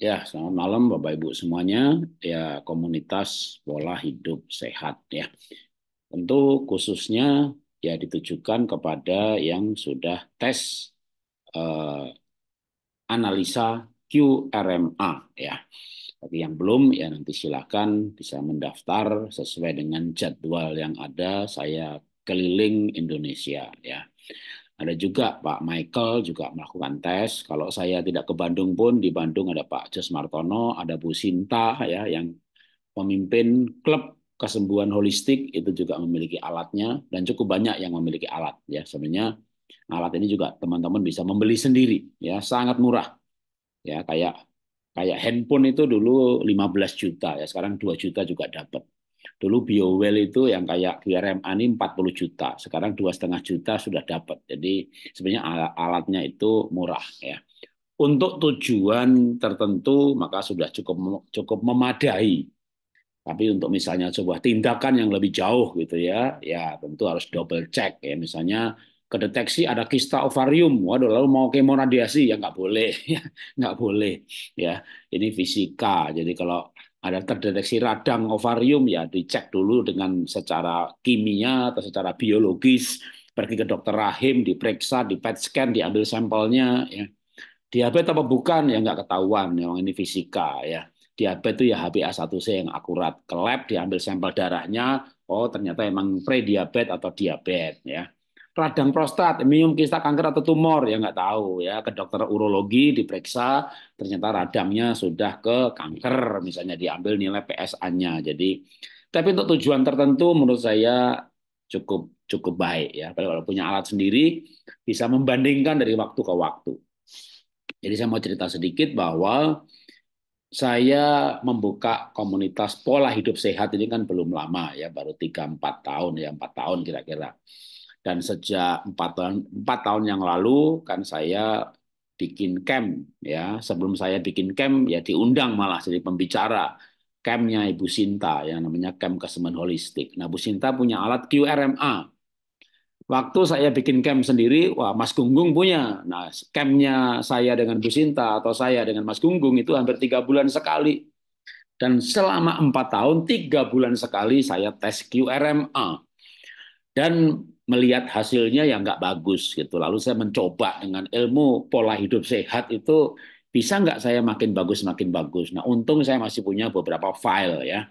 Ya, selamat malam Bapak Ibu semuanya. Ya, komunitas pola hidup sehat ya. Tentu khususnya ya ditujukan kepada yang sudah tes eh, analisa QRMA ya. tapi yang belum ya nanti silakan bisa mendaftar sesuai dengan jadwal yang ada. Saya keliling Indonesia ya. Ada juga Pak Michael juga melakukan tes. Kalau saya tidak ke Bandung pun di Bandung ada Pak Jos Martono, ada Bu Sinta ya yang pemimpin klub kesembuhan holistik itu juga memiliki alatnya dan cukup banyak yang memiliki alat ya sebenarnya alat ini juga teman-teman bisa membeli sendiri ya sangat murah ya kayak kayak handphone itu dulu 15 juta ya sekarang 2 juta juga dapat Dulu BioWell itu yang kayak VRM ini 40 juta, sekarang dua setengah juta sudah dapat. Jadi sebenarnya alatnya itu murah ya. Untuk tujuan tertentu maka sudah cukup cukup memadai. Tapi untuk misalnya sebuah tindakan yang lebih jauh gitu ya, ya tentu harus double check ya. Misalnya kedeteksi ada kista ovarium, waduh lalu mau kemoradiasi ya nggak boleh, ya. nggak boleh ya. Ini fisika, jadi kalau ada terdeteksi radang ovarium ya dicek dulu dengan secara kimia atau secara biologis pergi ke dokter rahim diperiksa di PET scan diambil sampelnya ya diabetes apa bukan ya nggak ketahuan memang ini fisika ya diabetes itu ya HbA1c yang akurat ke lab diambil sampel darahnya oh ternyata emang pre diabetes atau diabetes ya radang prostat, minum kista kanker atau tumor ya nggak tahu ya ke dokter urologi diperiksa ternyata radangnya sudah ke kanker misalnya diambil nilai PSA-nya jadi tapi untuk tujuan tertentu menurut saya cukup cukup baik ya kalau punya alat sendiri bisa membandingkan dari waktu ke waktu jadi saya mau cerita sedikit bahwa saya membuka komunitas pola hidup sehat ini kan belum lama ya baru 3-4 tahun ya 4 tahun kira-kira dan sejak empat tahun, empat tahun yang lalu kan saya bikin camp ya. Sebelum saya bikin camp ya diundang malah jadi pembicara campnya Ibu Sinta yang namanya camp kesemen holistik. Nah, Ibu Sinta punya alat QRMA. Waktu saya bikin camp sendiri, wah Mas Gunggung punya. Nah, campnya saya dengan Ibu Sinta atau saya dengan Mas Gunggung itu hampir tiga bulan sekali. Dan selama empat tahun, tiga bulan sekali saya tes QRMA dan melihat hasilnya yang nggak bagus gitu. Lalu saya mencoba dengan ilmu pola hidup sehat itu bisa nggak saya makin bagus makin bagus. Nah untung saya masih punya beberapa file ya.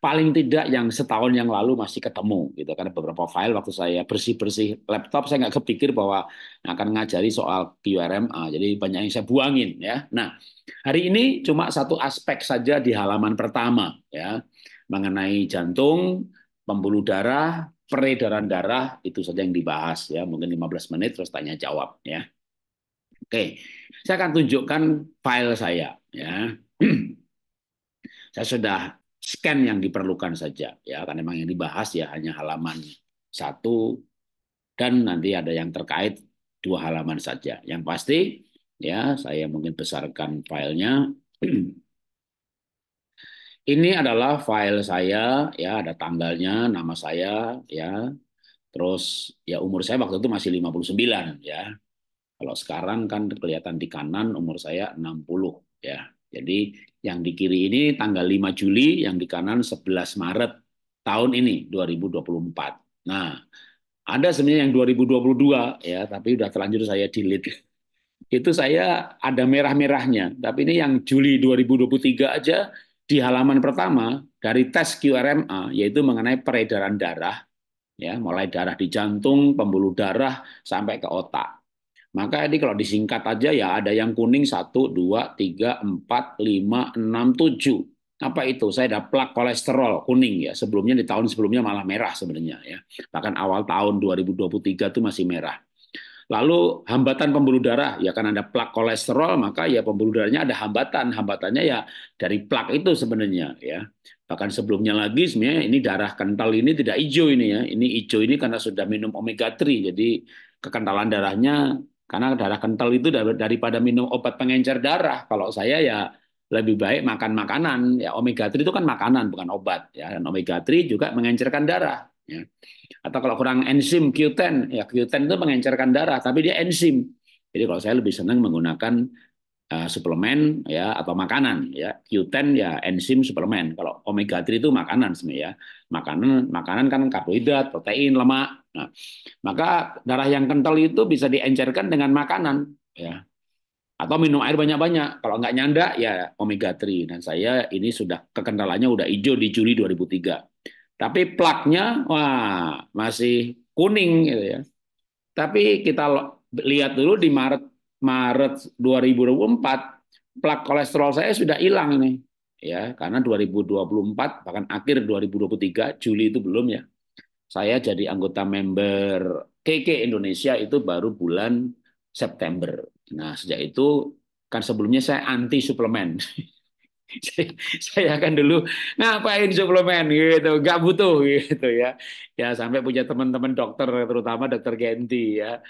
Paling tidak yang setahun yang lalu masih ketemu gitu karena beberapa file waktu saya bersih bersih laptop saya nggak kepikir bahwa akan ngajari soal QRMA. Jadi banyak yang saya buangin ya. Nah hari ini cuma satu aspek saja di halaman pertama ya mengenai jantung, pembuluh darah, peredaran darah itu saja yang dibahas ya, mungkin 15 menit terus tanya jawab ya. Oke. Saya akan tunjukkan file saya ya. saya sudah scan yang diperlukan saja ya, karena memang yang dibahas ya hanya halaman satu dan nanti ada yang terkait dua halaman saja. Yang pasti ya saya mungkin besarkan filenya ini adalah file saya ya ada tanggalnya nama saya ya terus ya umur saya waktu itu masih 59 ya kalau sekarang kan kelihatan di kanan umur saya 60 ya jadi yang di kiri ini tanggal 5 Juli yang di kanan 11 Maret tahun ini 2024 nah ada sebenarnya yang 2022 ya tapi udah terlanjur saya delete itu saya ada merah-merahnya tapi ini yang Juli 2023 aja di halaman pertama dari tes QRMA yaitu mengenai peredaran darah ya mulai darah di jantung pembuluh darah sampai ke otak maka ini kalau disingkat aja ya ada yang kuning 1 2 3 4 5 6 7 apa itu saya ada plak kolesterol kuning ya sebelumnya di tahun sebelumnya malah merah sebenarnya ya bahkan awal tahun 2023 itu masih merah Lalu hambatan pembuluh darah, ya kan ada plak kolesterol, maka ya pembuluh darahnya ada hambatan. Hambatannya ya dari plak itu sebenarnya ya. Bahkan sebelumnya lagi sebenarnya ini darah kental ini tidak hijau ini ya. Ini hijau ini karena sudah minum omega 3. Jadi kekentalan darahnya karena darah kental itu daripada minum obat pengencer darah. Kalau saya ya lebih baik makan makanan ya omega 3 itu kan makanan bukan obat ya dan omega 3 juga mengencerkan darah Ya. Atau kalau kurang enzim Q10, ya Q10 itu mengencerkan darah, tapi dia enzim. Jadi kalau saya lebih senang menggunakan uh, suplemen ya atau makanan ya Q10 ya enzim suplemen. Kalau omega 3 itu makanan sebenarnya ya. Makanan makanan kan karbohidrat, protein, lemak. Nah, maka darah yang kental itu bisa diencerkan dengan makanan ya. Atau minum air banyak-banyak. Kalau nggak nyanda ya omega 3 dan saya ini sudah kekentalannya udah hijau di Juli 2003. Tapi plaknya wah masih kuning gitu ya. Tapi kita lihat dulu di Maret Maret 2024 plak kolesterol saya sudah hilang ini ya karena 2024 bahkan akhir 2023 Juli itu belum ya. Saya jadi anggota member KK Indonesia itu baru bulan September. Nah, sejak itu kan sebelumnya saya anti suplemen. saya akan dulu ngapain suplemen gitu, nggak butuh gitu ya. Ya sampai punya teman-teman dokter terutama dokter Genti ya.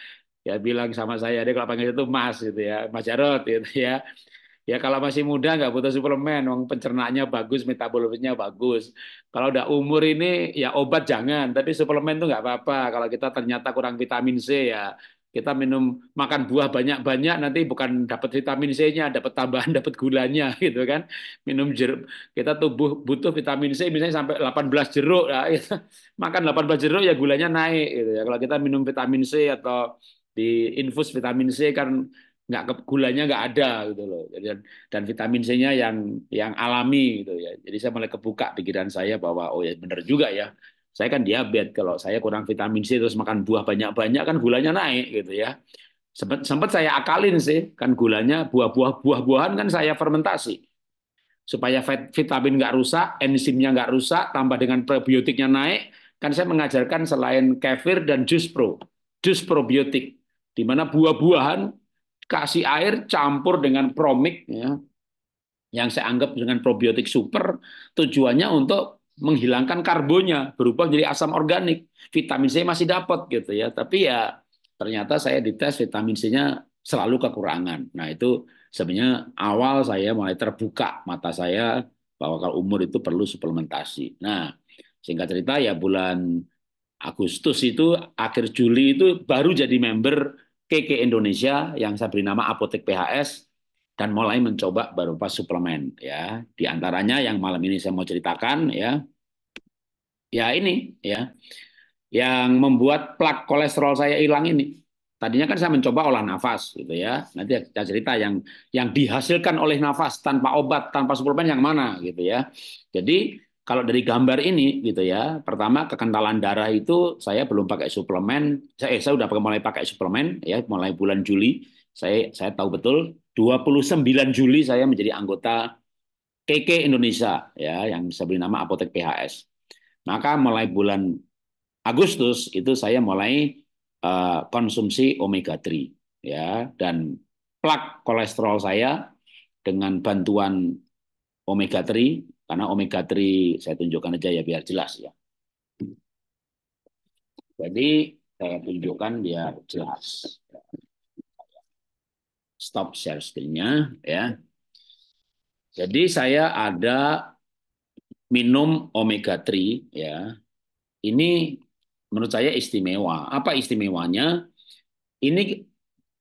Ya bilang sama saya dia kalau panggil itu Mas gitu ya, Mas Jarot gitu ya. Ya kalau masih muda nggak butuh suplemen, uang pencernaannya bagus, metabolismenya bagus. Kalau udah umur ini ya obat jangan, tapi suplemen tuh nggak apa-apa. Kalau kita ternyata kurang vitamin C ya kita minum makan buah banyak-banyak nanti bukan dapat vitamin C-nya, dapat tambahan, dapat gulanya gitu kan. Minum jeruk, kita tubuh butuh vitamin C misalnya sampai 18 jeruk ya, gitu. Makan 18 jeruk ya gulanya naik gitu ya. Kalau kita minum vitamin C atau di infus vitamin C kan nggak gulanya nggak ada gitu loh. dan vitamin C-nya yang yang alami gitu ya. Jadi saya mulai kebuka pikiran saya bahwa oh ya benar juga ya saya kan diabetes kalau saya kurang vitamin C terus makan buah banyak-banyak kan gulanya naik gitu ya sempat sempat saya akalin sih kan gulanya buah-buah buah-buahan kan saya fermentasi supaya vitamin nggak rusak enzimnya nggak rusak tambah dengan probiotiknya naik kan saya mengajarkan selain kefir dan jus pro jus probiotik di mana buah-buahan kasih air campur dengan promik ya yang saya anggap dengan probiotik super tujuannya untuk menghilangkan karbonnya berubah jadi asam organik. Vitamin C masih dapat gitu ya. Tapi ya ternyata saya dites vitamin C-nya selalu kekurangan. Nah, itu sebenarnya awal saya mulai terbuka mata saya bahwa kalau umur itu perlu suplementasi. Nah, singkat cerita ya bulan Agustus itu akhir Juli itu baru jadi member KK Indonesia yang saya beri nama Apotek PHS dan mulai mencoba berupa suplemen ya. Di antaranya yang malam ini saya mau ceritakan ya. Ya ini ya. Yang membuat plak kolesterol saya hilang ini. Tadinya kan saya mencoba olah nafas gitu ya. Nanti saya cerita yang yang dihasilkan oleh nafas tanpa obat, tanpa suplemen yang mana gitu ya. Jadi kalau dari gambar ini gitu ya, pertama kekentalan darah itu saya belum pakai suplemen, saya eh, saya udah mulai pakai suplemen ya mulai bulan Juli saya saya tahu betul 29 Juli saya menjadi anggota KK Indonesia ya yang bisa beri nama Apotek PHS. Maka mulai bulan Agustus itu saya mulai uh, konsumsi omega 3 ya dan plak kolesterol saya dengan bantuan omega 3 karena omega 3 saya tunjukkan aja ya biar jelas ya. Jadi saya tunjukkan biar jelas stop share screen-nya ya. Jadi saya ada minum omega 3 ya. Ini menurut saya istimewa. Apa istimewanya? Ini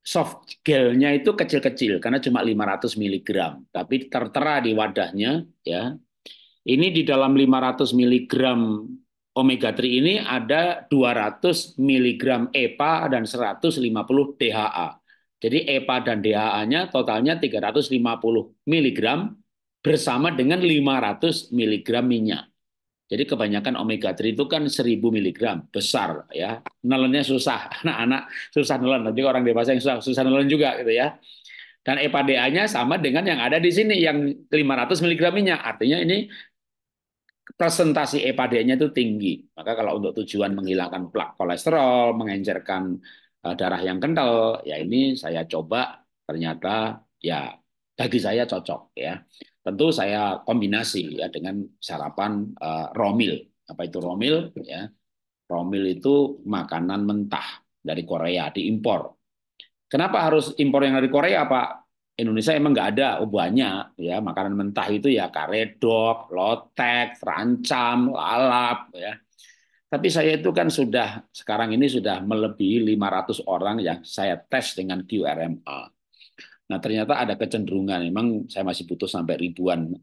soft gel-nya itu kecil-kecil karena cuma 500 mg, tapi tertera di wadahnya ya. Ini di dalam 500 mg omega 3 ini ada 200 mg EPA dan 150 DHA. Jadi EPA dan DHA-nya totalnya 350 mg bersama dengan 500 mg minyak. Jadi kebanyakan omega 3 itu kan 1000 mg, besar ya. Nelennya susah, anak-anak susah nelen. Nanti orang dewasa yang susah, susah nelen juga gitu ya. Dan EPA DHA-nya sama dengan yang ada di sini, yang 500 mg minyak. Artinya ini presentasi EPA DHA-nya itu tinggi. Maka kalau untuk tujuan menghilangkan plak kolesterol, mengencerkan Eh, darah yang kental, ya ini saya coba ternyata ya bagi saya cocok ya. Tentu saya kombinasi ya dengan sarapan uh, eh, romil. Apa itu romil ya? Romil itu makanan mentah dari Korea diimpor. Kenapa harus impor yang dari Korea, Pak? Indonesia emang nggak ada oh ya makanan mentah itu ya karedok, lotek, rancam, lalap ya. Tapi saya itu kan sudah sekarang ini sudah melebihi 500 orang yang saya tes dengan QRMA. Nah, ternyata ada kecenderungan memang saya masih butuh sampai ribuan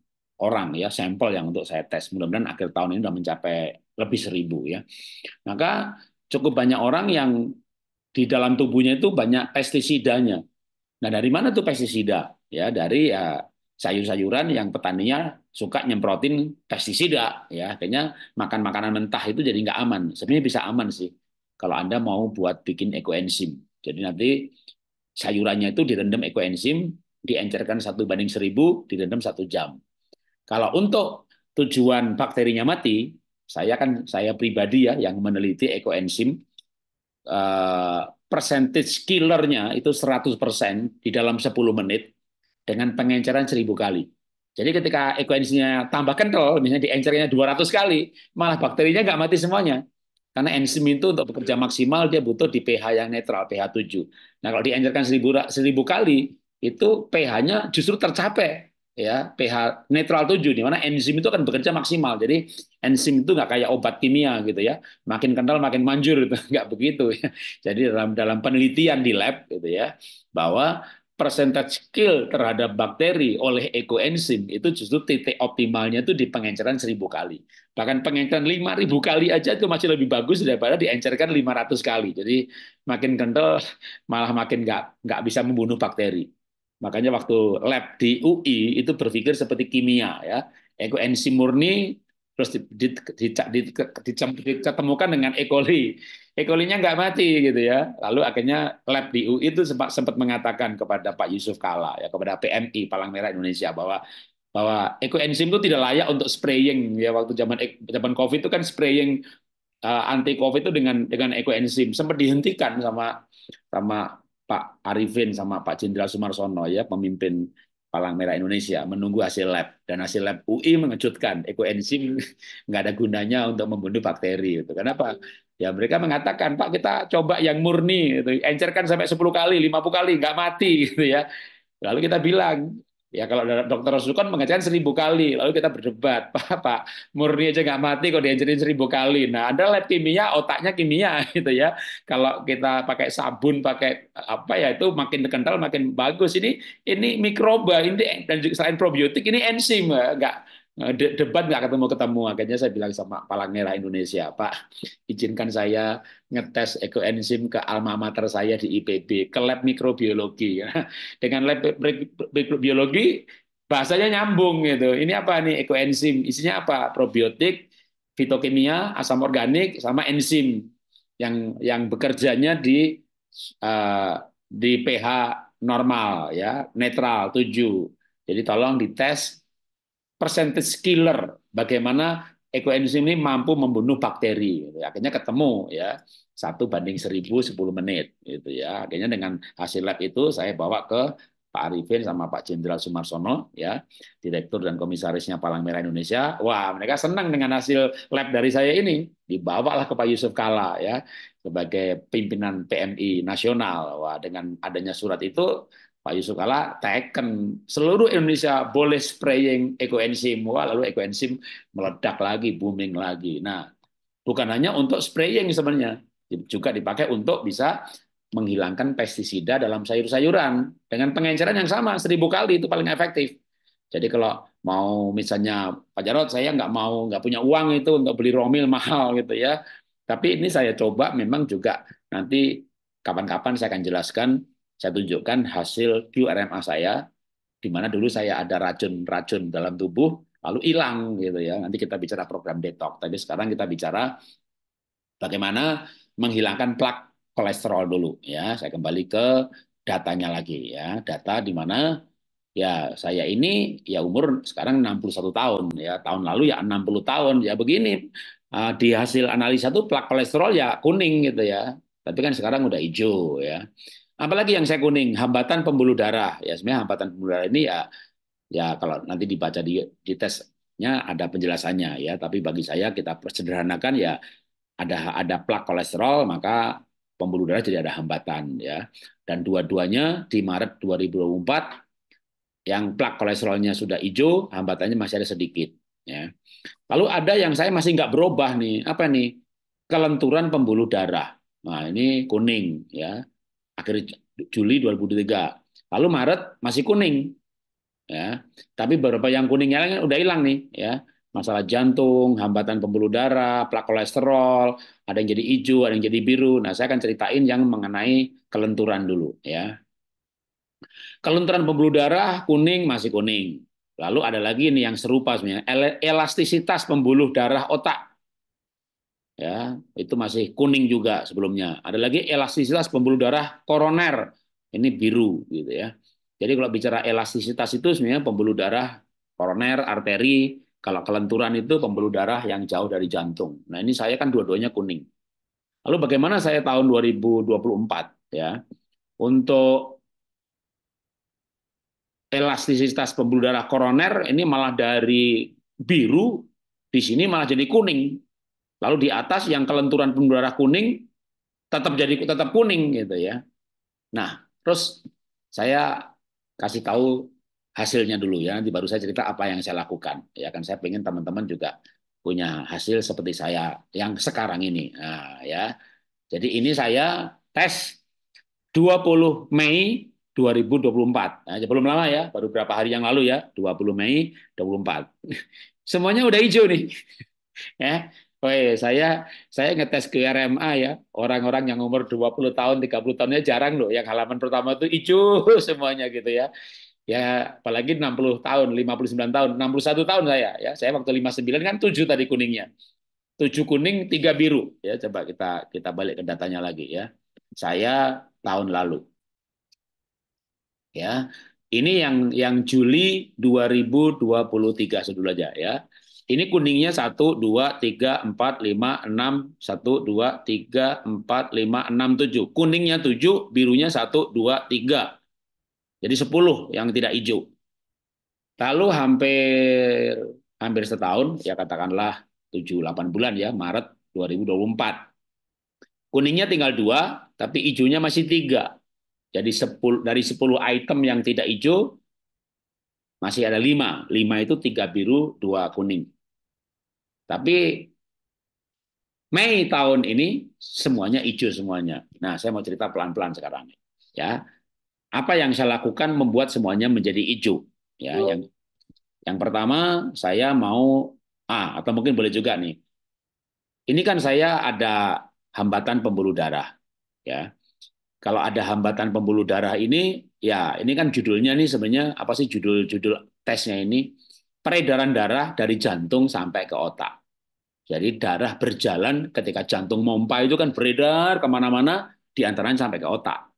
orang ya sampel yang untuk saya tes. Mudah-mudahan akhir tahun ini sudah mencapai lebih seribu ya. Maka cukup banyak orang yang di dalam tubuhnya itu banyak pestisidanya. Nah, dari mana tuh pestisida? Ya, dari ya, sayur-sayuran yang petaninya suka nyemprotin pestisida ya kayaknya makan makanan mentah itu jadi nggak aman sebenarnya bisa aman sih kalau anda mau buat bikin ekoenzim jadi nanti sayurannya itu direndam ekoenzim diencerkan satu banding seribu direndam satu jam kalau untuk tujuan bakterinya mati saya kan saya pribadi ya yang meneliti ekoenzim eh, percentage killernya itu 100% di dalam 10 menit dengan pengenceran seribu kali. Jadi ketika ekuensinya tambah kental, misalnya diencernya 200 kali, malah bakterinya nggak mati semuanya. Karena enzim itu untuk bekerja maksimal dia butuh di pH yang netral, pH 7. Nah, kalau diencerkan 1000 1000 kali, itu pH-nya justru tercapai ya pH netral 7 di mana enzim itu akan bekerja maksimal. Jadi enzim itu nggak kayak obat kimia gitu ya. Makin kental makin manjur gitu. nggak begitu ya. Jadi dalam dalam penelitian di lab gitu ya bahwa Persentase kill terhadap bakteri oleh ekoenzim itu justru titik optimalnya itu di pengenceran seribu kali. Bahkan pengenceran lima ribu kali aja itu masih lebih bagus daripada diencerkan lima ratus kali. Jadi makin kental malah makin nggak nggak bisa membunuh bakteri. Makanya waktu lab di UI itu berpikir seperti kimia ya. Ekoenzim murni terus ditemukan dengan E. coli E. coli nggak mati gitu ya. Lalu akhirnya lab di UI itu sempat sempat mengatakan kepada Pak Yusuf Kala ya kepada PMI Palang Merah Indonesia bahwa bahwa ekoenzim itu tidak layak untuk spraying ya waktu zaman e, zaman Covid itu kan spraying uh, eh, anti Covid itu dengan dengan ekoenzim sempat dihentikan sama sama Pak Arifin sama Pak Jenderal Sumarsono ya pemimpin Palang Merah Indonesia menunggu hasil lab dan hasil lab UI mengejutkan ekoenzim nggak ada gunanya untuk membunuh bakteri itu. Kenapa? Ya mereka mengatakan, Pak kita coba yang murni, gitu. encerkan sampai 10 kali, 50 kali, nggak mati gitu ya. Lalu kita bilang, ya kalau dokter kan mengajarkan seribu kali, lalu kita berdebat, Pak, Pak murni aja nggak mati kok diencerin seribu kali. Nah ada lab kimia, otaknya kimia gitu ya. Kalau kita pakai sabun, pakai apa ya itu makin kental makin bagus. Ini ini mikroba, ini dan selain probiotik ini enzim, eh, nggak Eh, de debat nggak ketemu-ketemu. Akhirnya saya bilang sama Palang Merah Indonesia, Pak, izinkan saya ngetes ekoenzim ke alma mater saya di IPB, ke lab mikrobiologi. Dengan lab mikrobiologi, bahasanya nyambung gitu. Ini apa nih ekoenzim? Isinya apa? Probiotik, fitokimia, asam organik, sama enzim yang yang bekerjanya di uh, di pH normal ya, netral tujuh Jadi tolong dites percentage killer, bagaimana ekoenzim ini mampu membunuh bakteri. Gitu ya. Akhirnya ketemu ya satu banding seribu sepuluh menit gitu ya. Akhirnya dengan hasil lab itu saya bawa ke Pak Arifin sama Pak Jenderal Sumarsono ya, direktur dan komisarisnya Palang Merah Indonesia. Wah, mereka senang dengan hasil lab dari saya ini. Dibawalah ke Pak Yusuf Kala ya sebagai pimpinan PMI nasional. Wah, dengan adanya surat itu Pak Yusuf Kala teken seluruh Indonesia boleh spraying ekoenzim, wah lalu ekoenzim meledak lagi, booming lagi. Nah, bukan hanya untuk spraying sebenarnya, juga dipakai untuk bisa menghilangkan pestisida dalam sayur-sayuran dengan pengenceran yang sama seribu kali itu paling efektif. Jadi kalau mau misalnya Pak Jarot saya nggak mau nggak punya uang itu untuk beli romil mahal gitu ya. Tapi ini saya coba memang juga nanti kapan-kapan saya akan jelaskan saya tunjukkan hasil QRMA saya, di mana dulu saya ada racun-racun dalam tubuh, lalu hilang gitu ya. Nanti kita bicara program detox. Tapi sekarang kita bicara bagaimana menghilangkan plak kolesterol dulu ya. Saya kembali ke datanya lagi ya, data di mana ya saya ini ya umur sekarang 61 tahun ya tahun lalu ya 60 tahun ya begini ah, di hasil analisa itu plak kolesterol ya kuning gitu ya tapi kan sekarang udah hijau ya Apalagi yang saya kuning, hambatan pembuluh darah. Ya sebenarnya hambatan pembuluh darah ini ya ya kalau nanti dibaca di, di tesnya ada penjelasannya ya. Tapi bagi saya kita sederhanakan ya ada ada plak kolesterol maka pembuluh darah jadi ada hambatan ya. Dan dua-duanya di Maret 2024 yang plak kolesterolnya sudah hijau, hambatannya masih ada sedikit ya. Lalu ada yang saya masih nggak berubah nih, apa nih? Kelenturan pembuluh darah. Nah, ini kuning ya akhir Juli 2023. Lalu Maret masih kuning. Ya, tapi beberapa yang kuningnya kan udah hilang nih, ya. Masalah jantung, hambatan pembuluh darah, plak kolesterol, ada yang jadi hijau, ada yang jadi biru. Nah, saya akan ceritain yang mengenai kelenturan dulu, ya. Kelenturan pembuluh darah kuning masih kuning. Lalu ada lagi nih yang serupa sebenarnya, elastisitas pembuluh darah otak ya itu masih kuning juga sebelumnya. Ada lagi elastisitas pembuluh darah koroner ini biru gitu ya. Jadi kalau bicara elastisitas itu sebenarnya pembuluh darah koroner, arteri, kalau kelenturan itu pembuluh darah yang jauh dari jantung. Nah ini saya kan dua-duanya kuning. Lalu bagaimana saya tahun 2024 ya untuk elastisitas pembuluh darah koroner ini malah dari biru di sini malah jadi kuning. Lalu di atas yang kelenturan pembuluh darah kuning tetap jadi tetap kuning gitu ya. Nah, terus saya kasih tahu hasilnya dulu ya. Nanti baru saya cerita apa yang saya lakukan. Ya kan saya pengen teman-teman juga punya hasil seperti saya yang sekarang ini. Nah, ya. Jadi ini saya tes 20 Mei 2024. Nah, belum lama ya, baru berapa hari yang lalu ya, 20 Mei 2024. Semuanya udah hijau nih. ya. Oh iya, saya saya ngetes ke RMA ya, orang-orang yang umur 20 tahun, 30 tahunnya jarang loh yang halaman pertama itu icu semuanya gitu ya. Ya, apalagi 60 tahun, 59 tahun, 61 tahun saya ya. Saya waktu 59 kan 7 tadi kuningnya. 7 kuning, 3 biru ya. Coba kita kita balik ke datanya lagi ya. Saya tahun lalu. Ya, ini yang yang Juli 2023 aja ya. Ini kuningnya 1, 2, 3, 4, 5, 6, 1, 2, 3, 4, 5, 6, 7. Kuningnya 7, birunya 1, 2, 3. Jadi 10 yang tidak hijau. Lalu hampir hampir setahun, ya katakanlah 7-8 bulan ya, Maret 2024. Kuningnya tinggal 2, tapi hijaunya masih 3. Jadi 10, dari 10 item yang tidak hijau, masih ada 5. 5 itu 3 biru, 2 kuning. Tapi Mei tahun ini semuanya hijau semuanya. Nah, saya mau cerita pelan-pelan sekarang ya. Apa yang saya lakukan membuat semuanya menjadi hijau ya. Oh. Yang yang pertama saya mau ah atau mungkin boleh juga nih. Ini kan saya ada hambatan pembuluh darah ya. Kalau ada hambatan pembuluh darah ini ya ini kan judulnya nih sebenarnya apa sih judul-judul tesnya ini peredaran darah dari jantung sampai ke otak. Jadi darah berjalan ketika jantung mompa itu kan beredar kemana-mana, diantaranya sampai ke otak.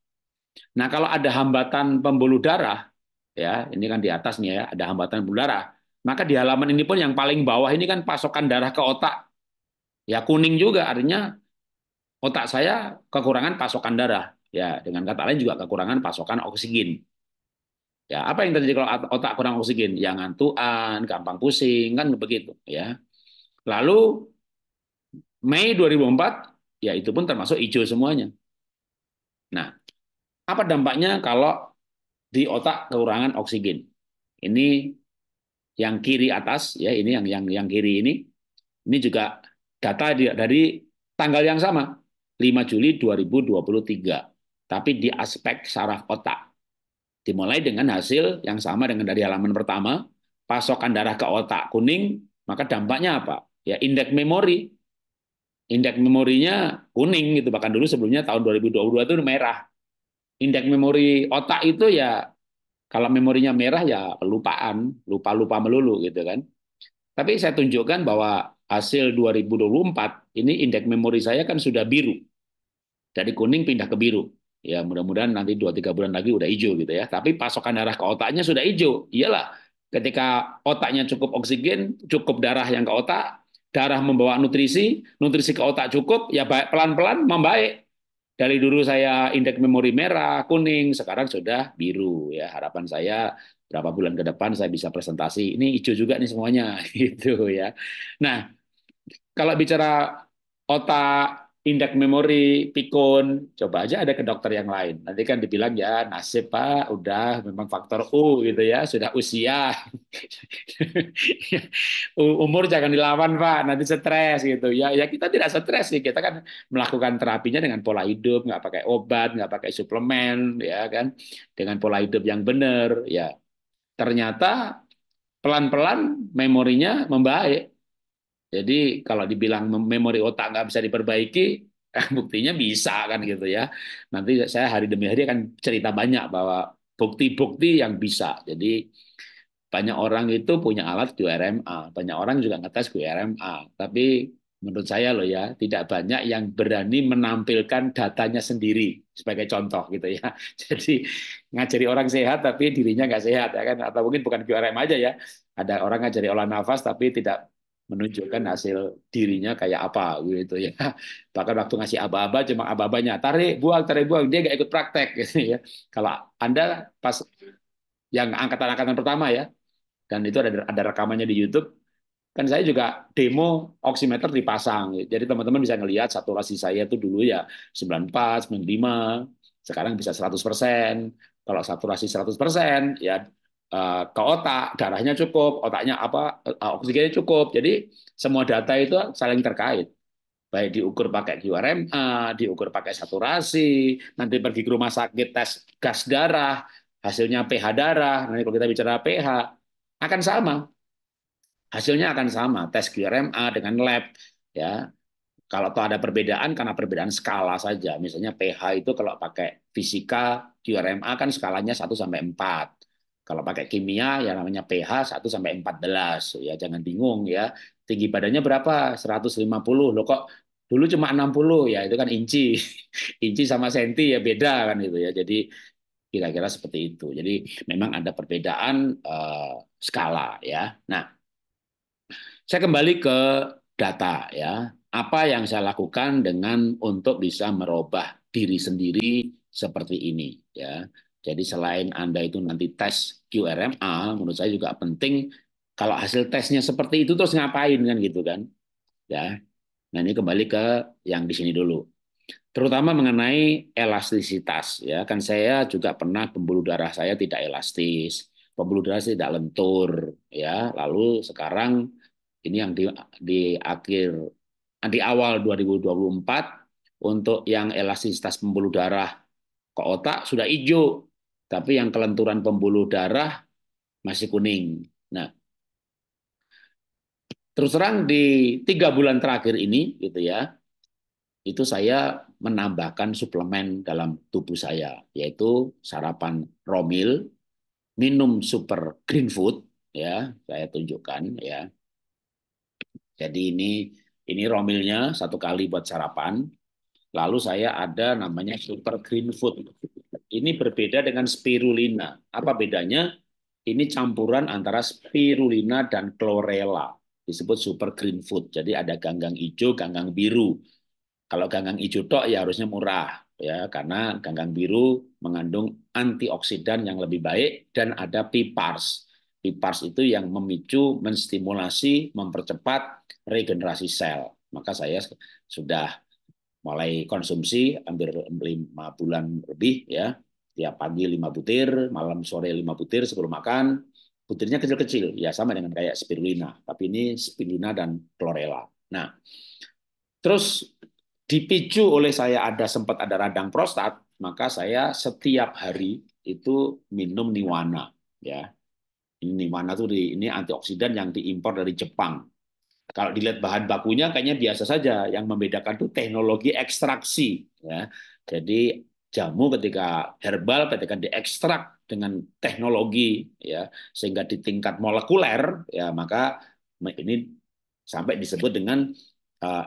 Nah kalau ada hambatan pembuluh darah, ya ini kan di atasnya ya, ada hambatan pembuluh darah, maka di halaman ini pun yang paling bawah ini kan pasokan darah ke otak. Ya kuning juga, artinya otak saya kekurangan pasokan darah. Ya dengan kata lain juga kekurangan pasokan oksigen. Ya, apa yang terjadi kalau otak kurang oksigen? Ya ngantuan, gampang pusing, kan begitu, ya. Lalu Mei 2004, ya itu pun termasuk hijau semuanya. Nah, apa dampaknya kalau di otak kekurangan oksigen? Ini yang kiri atas, ya ini yang yang yang kiri ini. Ini juga data dari tanggal yang sama, 5 Juli 2023. Tapi di aspek saraf otak. Dimulai dengan hasil yang sama dengan dari halaman pertama, pasokan darah ke otak kuning, maka dampaknya apa? ya indeks memori indeks memorinya kuning gitu bahkan dulu sebelumnya tahun 2022 itu merah indeks memori otak itu ya kalau memorinya merah ya kelupaan lupa lupa melulu gitu kan tapi saya tunjukkan bahwa hasil 2024 ini indeks memori saya kan sudah biru dari kuning pindah ke biru ya mudah-mudahan nanti dua tiga bulan lagi udah hijau gitu ya tapi pasokan darah ke otaknya sudah hijau iyalah ketika otaknya cukup oksigen cukup darah yang ke otak darah membawa nutrisi, nutrisi ke otak cukup, ya baik pelan-pelan membaik. Dari dulu saya indeks memori merah, kuning, sekarang sudah biru ya. Harapan saya berapa bulan ke depan saya bisa presentasi. Ini hijau juga nih semuanya gitu ya. Nah, kalau bicara otak indeks memori, pikun, coba aja ada ke dokter yang lain. Nanti kan dibilang ya nasib pak, udah memang faktor U gitu ya, sudah usia. Umur jangan dilawan pak, nanti stres gitu. Ya ya kita tidak stres sih, kita kan melakukan terapinya dengan pola hidup, nggak pakai obat, nggak pakai suplemen, ya kan, dengan pola hidup yang benar. Ya ternyata pelan-pelan memorinya membaik jadi kalau dibilang memori otak nggak bisa diperbaiki, buktinya bisa kan gitu ya. Nanti saya hari demi hari akan cerita banyak bahwa bukti-bukti yang bisa. Jadi banyak orang itu punya alat QRMA, banyak orang juga ngetes QRMA, tapi menurut saya loh ya, tidak banyak yang berani menampilkan datanya sendiri sebagai contoh gitu ya. Jadi ngajari orang sehat tapi dirinya nggak sehat ya kan atau mungkin bukan QRM aja ya. Ada orang ngajari olah nafas tapi tidak menunjukkan hasil dirinya kayak apa gitu ya. Bahkan waktu ngasih aba-aba cuma aba-abanya tarik buang tarik buang dia nggak ikut praktek gitu ya. Kalau Anda pas yang angkatan-angkatan pertama ya dan itu ada ada rekamannya di YouTube kan saya juga demo oximeter dipasang gitu. jadi teman-teman bisa ngelihat saturasi saya tuh dulu ya 94 95 sekarang bisa 100 persen kalau saturasi 100 persen ya Eh, ke otak, darahnya cukup, otaknya apa, eh, oksigennya cukup. Jadi semua data itu saling terkait. Baik diukur pakai QRMA, diukur pakai saturasi, nanti pergi ke rumah sakit tes gas darah, hasilnya pH darah, nanti kalau kita bicara pH, akan sama. Hasilnya akan sama, tes QRMA dengan lab. ya Kalau ada perbedaan, karena perbedaan skala saja. Misalnya pH itu kalau pakai fisika, QRMA kan skalanya 1 sampai 4 kalau pakai kimia yang namanya pH 1 sampai 14 ya jangan bingung ya. Tinggi badannya berapa? 150. Loh kok dulu cuma 60 ya itu kan inci. inci sama senti ya beda kan gitu ya. Jadi kira-kira seperti itu. Jadi memang ada perbedaan uh, skala ya. Nah, saya kembali ke data ya. Apa yang saya lakukan dengan untuk bisa merubah diri sendiri seperti ini ya. Jadi selain Anda itu nanti tes QRMA, menurut saya juga penting kalau hasil tesnya seperti itu terus ngapain kan gitu kan. Ya. Nah, ini kembali ke yang di sini dulu. Terutama mengenai elastisitas ya, kan saya juga pernah pembuluh darah saya tidak elastis, pembuluh darah saya tidak lentur ya. Lalu sekarang ini yang di, di akhir di awal 2024 untuk yang elastisitas pembuluh darah ke otak sudah hijau tapi yang kelenturan pembuluh darah masih kuning. Nah, terus terang di tiga bulan terakhir ini, gitu ya, itu saya menambahkan suplemen dalam tubuh saya, yaitu sarapan romil, minum super green food, ya, saya tunjukkan, ya. Jadi ini ini romilnya satu kali buat sarapan, Lalu saya ada namanya super green food. Ini berbeda dengan spirulina. Apa bedanya? Ini campuran antara spirulina dan chlorella. Disebut super green food. Jadi ada ganggang hijau, ganggang biru. Kalau ganggang hijau tok ya harusnya murah ya karena ganggang biru mengandung antioksidan yang lebih baik dan ada PPARS. PPARS itu yang memicu, menstimulasi, mempercepat regenerasi sel. Maka saya sudah mulai konsumsi hampir lima bulan lebih ya tiap pagi lima butir malam sore lima butir sebelum makan butirnya kecil-kecil ya sama dengan kayak spirulina tapi ini spirulina dan chlorella nah terus dipicu oleh saya ada sempat ada radang prostat maka saya setiap hari itu minum niwana ya ini niwana tuh di, ini antioksidan yang diimpor dari Jepang kalau dilihat bahan bakunya kayaknya biasa saja. Yang membedakan itu teknologi ekstraksi. Ya. Jadi jamu ketika herbal ketika diekstrak dengan teknologi ya sehingga di tingkat molekuler ya maka ini sampai disebut dengan uh,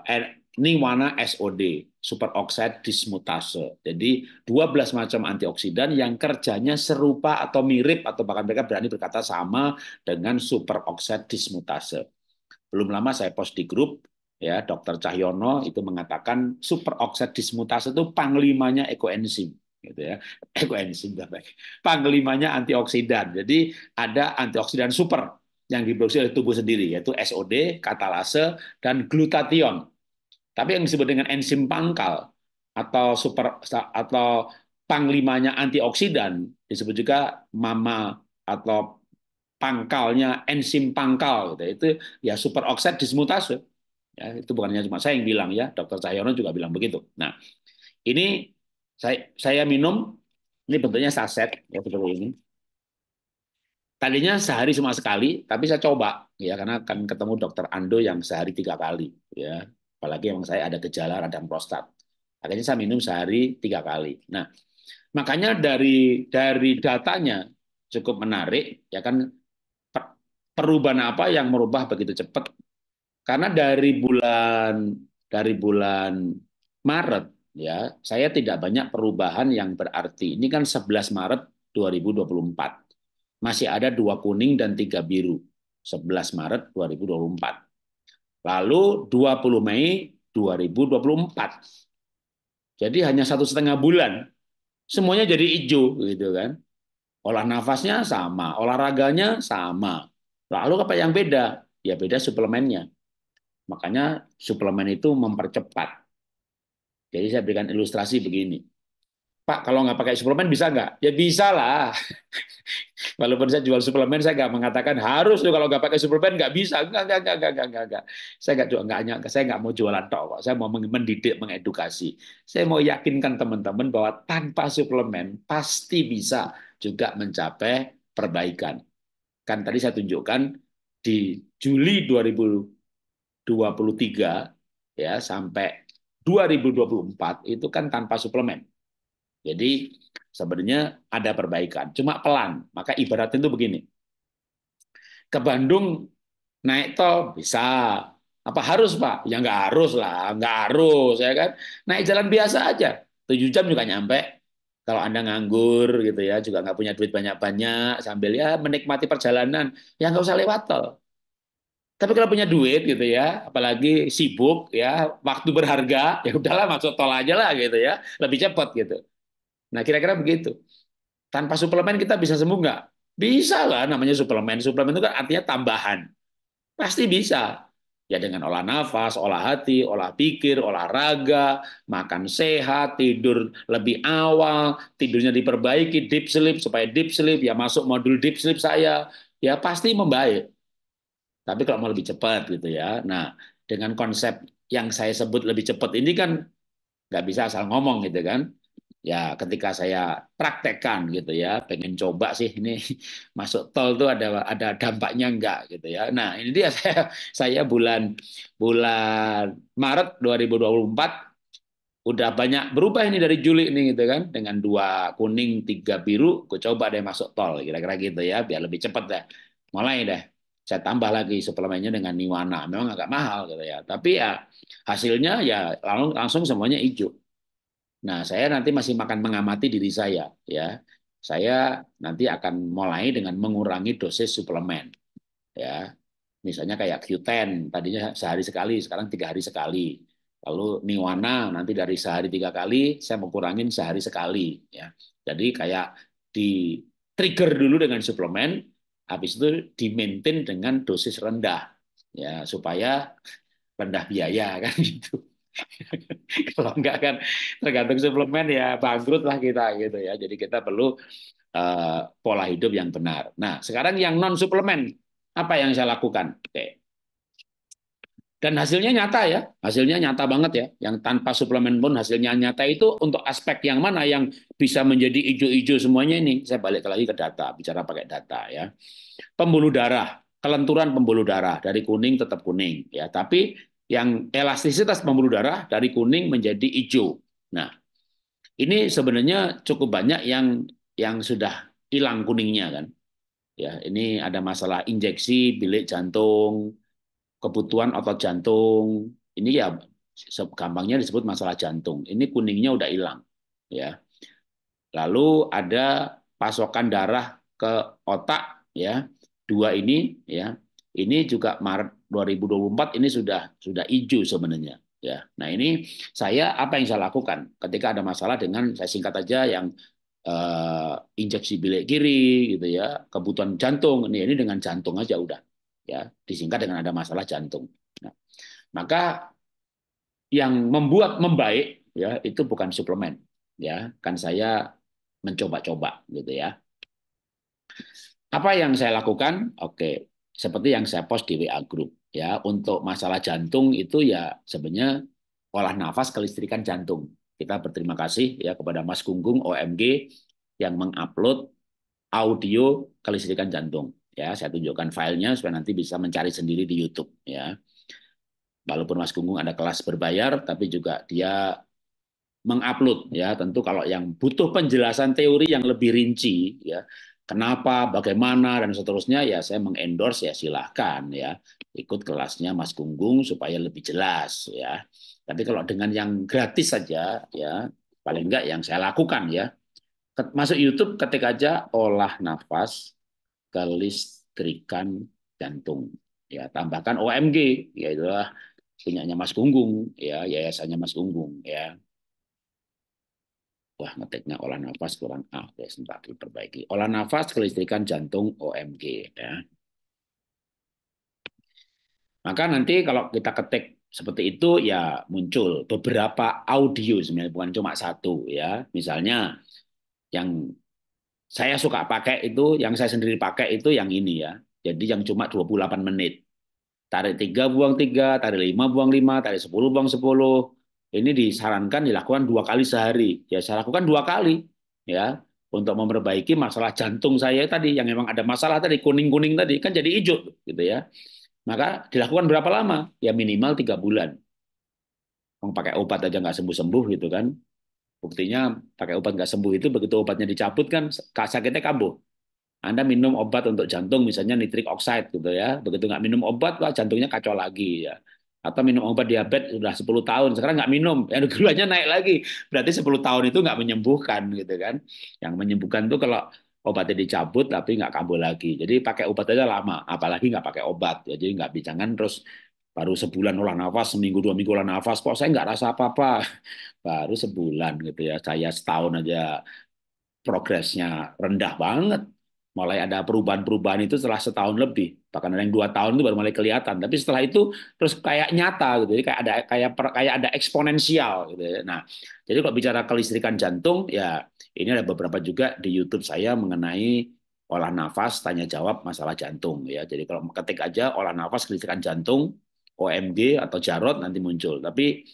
niwana SOD superoxide dismutase. Jadi 12 macam antioksidan yang kerjanya serupa atau mirip atau bahkan mereka berani berkata sama dengan superoxide dismutase. Belum lama saya post di grup, ya Dokter Cahyono itu mengatakan super oksid dismutase itu panglimanya ekoenzim gitu ya. Ekoenzim baik. Panglimanya antioksidan. Jadi ada antioksidan super yang diproduksi oleh tubuh sendiri yaitu SOD, katalase dan glutathione. Tapi yang disebut dengan enzim pangkal atau super atau panglimanya antioksidan disebut juga mama atau pangkalnya enzim pangkal gitu. Ya. itu ya superoksid dismutase ya itu bukannya cuma saya yang bilang ya dokter Cahyono juga bilang begitu nah ini saya saya minum ini bentuknya saset ya seperti ini tadinya sehari cuma sekali tapi saya coba ya karena akan ketemu dokter Ando yang sehari tiga kali ya apalagi emang saya ada gejala radang prostat akhirnya saya minum sehari tiga kali nah makanya dari dari datanya cukup menarik ya kan perubahan apa yang merubah begitu cepat. Karena dari bulan dari bulan Maret ya, saya tidak banyak perubahan yang berarti. Ini kan 11 Maret 2024. Masih ada dua kuning dan tiga biru. 11 Maret 2024. Lalu 20 Mei 2024. Jadi hanya satu setengah bulan. Semuanya jadi hijau gitu kan. Olah nafasnya sama, olahraganya sama, Lalu apa yang beda? Ya beda suplemennya. Makanya suplemen itu mempercepat. Jadi saya berikan ilustrasi begini. Pak, kalau nggak pakai suplemen bisa nggak? Ya bisa lah. Walaupun saya jual suplemen, saya nggak mengatakan harus tuh kalau nggak pakai suplemen nggak bisa. Nggak, nggak, nggak, nggak, nggak, nggak. Saya nggak nggak hanya, saya nggak mau jualan toh. Saya mau mendidik, mengedukasi. Saya mau yakinkan teman-teman bahwa tanpa suplemen pasti bisa juga mencapai perbaikan kan tadi saya tunjukkan di Juli 2023 ya sampai 2024 itu kan tanpa suplemen. Jadi sebenarnya ada perbaikan, cuma pelan. Maka ibaratnya itu begini. Ke Bandung naik tol bisa. Apa harus Pak? Ya nggak harus lah, nggak harus ya kan. Naik jalan biasa aja, 7 jam juga nyampe kalau Anda nganggur gitu ya, juga nggak punya duit banyak-banyak, sambil ya menikmati perjalanan, ya nggak usah lewat tol. Tapi kalau punya duit gitu ya, apalagi sibuk ya, waktu berharga, ya udahlah masuk tol aja lah gitu ya, lebih cepat gitu. Nah kira-kira begitu. Tanpa suplemen kita bisa sembuh nggak? Bisa lah namanya suplemen. Suplemen itu kan artinya tambahan. Pasti bisa. Ya dengan olah nafas, olah hati, olah pikir, olahraga, makan sehat, tidur lebih awal, tidurnya diperbaiki, deep sleep, supaya deep sleep, ya masuk modul deep sleep saya, ya pasti membaik. Tapi kalau mau lebih cepat gitu ya. Nah, dengan konsep yang saya sebut lebih cepat ini kan nggak bisa asal ngomong gitu kan ya ketika saya praktekkan gitu ya pengen coba sih ini masuk tol tuh ada ada dampaknya enggak gitu ya nah ini dia saya saya bulan bulan Maret 2024 udah banyak berubah ini dari Juli ini gitu kan dengan dua kuning tiga biru gue coba deh masuk tol kira-kira gitu ya biar lebih cepat deh mulai deh saya tambah lagi suplemennya dengan Niwana memang agak mahal gitu ya tapi ya hasilnya ya langsung langsung semuanya hijau Nah, saya nanti masih makan mengamati diri saya, ya. Saya nanti akan mulai dengan mengurangi dosis suplemen, ya. Misalnya kayak Q10, tadinya sehari sekali, sekarang tiga hari sekali. Lalu Niwana nanti dari sehari tiga kali, saya mengurangin sehari sekali, ya. Jadi kayak di trigger dulu dengan suplemen, habis itu di maintain dengan dosis rendah, ya supaya rendah biaya kan gitu. Kalau enggak kan tergantung suplemen ya bangkrut lah kita gitu ya. Jadi kita perlu uh, pola hidup yang benar. Nah, sekarang yang non suplemen apa yang saya lakukan? Oke. Dan hasilnya nyata ya, hasilnya nyata banget ya. Yang tanpa suplemen pun hasilnya nyata itu untuk aspek yang mana yang bisa menjadi ijo-ijo semuanya ini. Saya balik lagi ke data, bicara pakai data ya. Pembuluh darah, kelenturan pembuluh darah dari kuning tetap kuning ya, tapi yang elastisitas pembuluh darah dari kuning menjadi hijau. Nah, ini sebenarnya cukup banyak yang yang sudah hilang kuningnya kan. Ya, ini ada masalah injeksi bilik jantung, kebutuhan otot jantung. Ini ya gampangnya disebut masalah jantung. Ini kuningnya udah hilang, ya. Lalu ada pasokan darah ke otak, ya. Dua ini, ya. Ini juga 2024 ini sudah sudah hijau sebenarnya ya. Nah, ini saya apa yang saya lakukan ketika ada masalah dengan saya singkat aja yang uh, injeksi bilik kiri gitu ya, kebutuhan jantung ini ini dengan jantung aja udah ya, disingkat dengan ada masalah jantung. Nah, maka yang membuat membaik ya itu bukan suplemen ya, kan saya mencoba-coba gitu ya. Apa yang saya lakukan? Oke, seperti yang saya post di WA Group. ya Untuk masalah jantung itu ya sebenarnya olah nafas kelistrikan jantung. Kita berterima kasih ya kepada Mas Gunggung OMG yang mengupload audio kelistrikan jantung. Ya, saya tunjukkan filenya supaya nanti bisa mencari sendiri di YouTube. Ya, walaupun Mas Gunggung ada kelas berbayar, tapi juga dia mengupload. Ya, tentu kalau yang butuh penjelasan teori yang lebih rinci, ya kenapa, bagaimana dan seterusnya ya saya mengendorse ya silahkan ya ikut kelasnya Mas Gunggung supaya lebih jelas ya. Tapi kalau dengan yang gratis saja ya paling enggak yang saya lakukan ya masuk YouTube ketik aja olah nafas kelistrikan jantung ya tambahkan OMG ya itulah punyanya Mas Gunggung ya yayasannya Mas Gunggung ya Wah, ngetiknya olah nafas kurang A. Oke, sebentar diperbaiki. Olah nafas kelistrikan jantung OMG. Ya. Maka nanti kalau kita ketik seperti itu ya muncul beberapa audio sebenarnya bukan cuma satu ya. Misalnya yang saya suka pakai itu, yang saya sendiri pakai itu yang ini ya. Jadi yang cuma 28 menit. Tarik tiga buang 3, tarik 5 buang 5, tarik 10 buang 10, ini disarankan dilakukan dua kali sehari. Ya saya lakukan dua kali ya untuk memperbaiki masalah jantung saya tadi yang memang ada masalah tadi kuning-kuning tadi kan jadi hijau gitu ya. Maka dilakukan berapa lama? Ya minimal tiga bulan. Mau pakai obat aja nggak sembuh-sembuh gitu kan. Buktinya pakai obat nggak sembuh itu begitu obatnya dicabut kan sakitnya kambuh. Anda minum obat untuk jantung misalnya nitrik oxide gitu ya. Begitu nggak minum obat, wah jantungnya kacau lagi ya atau minum obat diabetes sudah 10 tahun sekarang nggak minum yang keduanya naik lagi berarti 10 tahun itu nggak menyembuhkan gitu kan yang menyembuhkan itu kalau obatnya dicabut tapi nggak kambuh lagi jadi pakai obat aja lama apalagi nggak pakai obat jadi nggak bicangan terus baru sebulan olah nafas seminggu dua minggu olah nafas kok saya nggak rasa apa-apa baru sebulan gitu ya saya setahun aja progresnya rendah banget mulai ada perubahan-perubahan itu setelah setahun lebih bahkan ada yang dua tahun itu baru mulai kelihatan tapi setelah itu terus kayak nyata gitu jadi kayak ada kayak per, kayak ada eksponensial gitu ya. nah jadi kalau bicara kelistrikan jantung ya ini ada beberapa juga di YouTube saya mengenai olah nafas tanya jawab masalah jantung ya jadi kalau ketik aja olah nafas kelistrikan jantung OMG atau Jarot nanti muncul tapi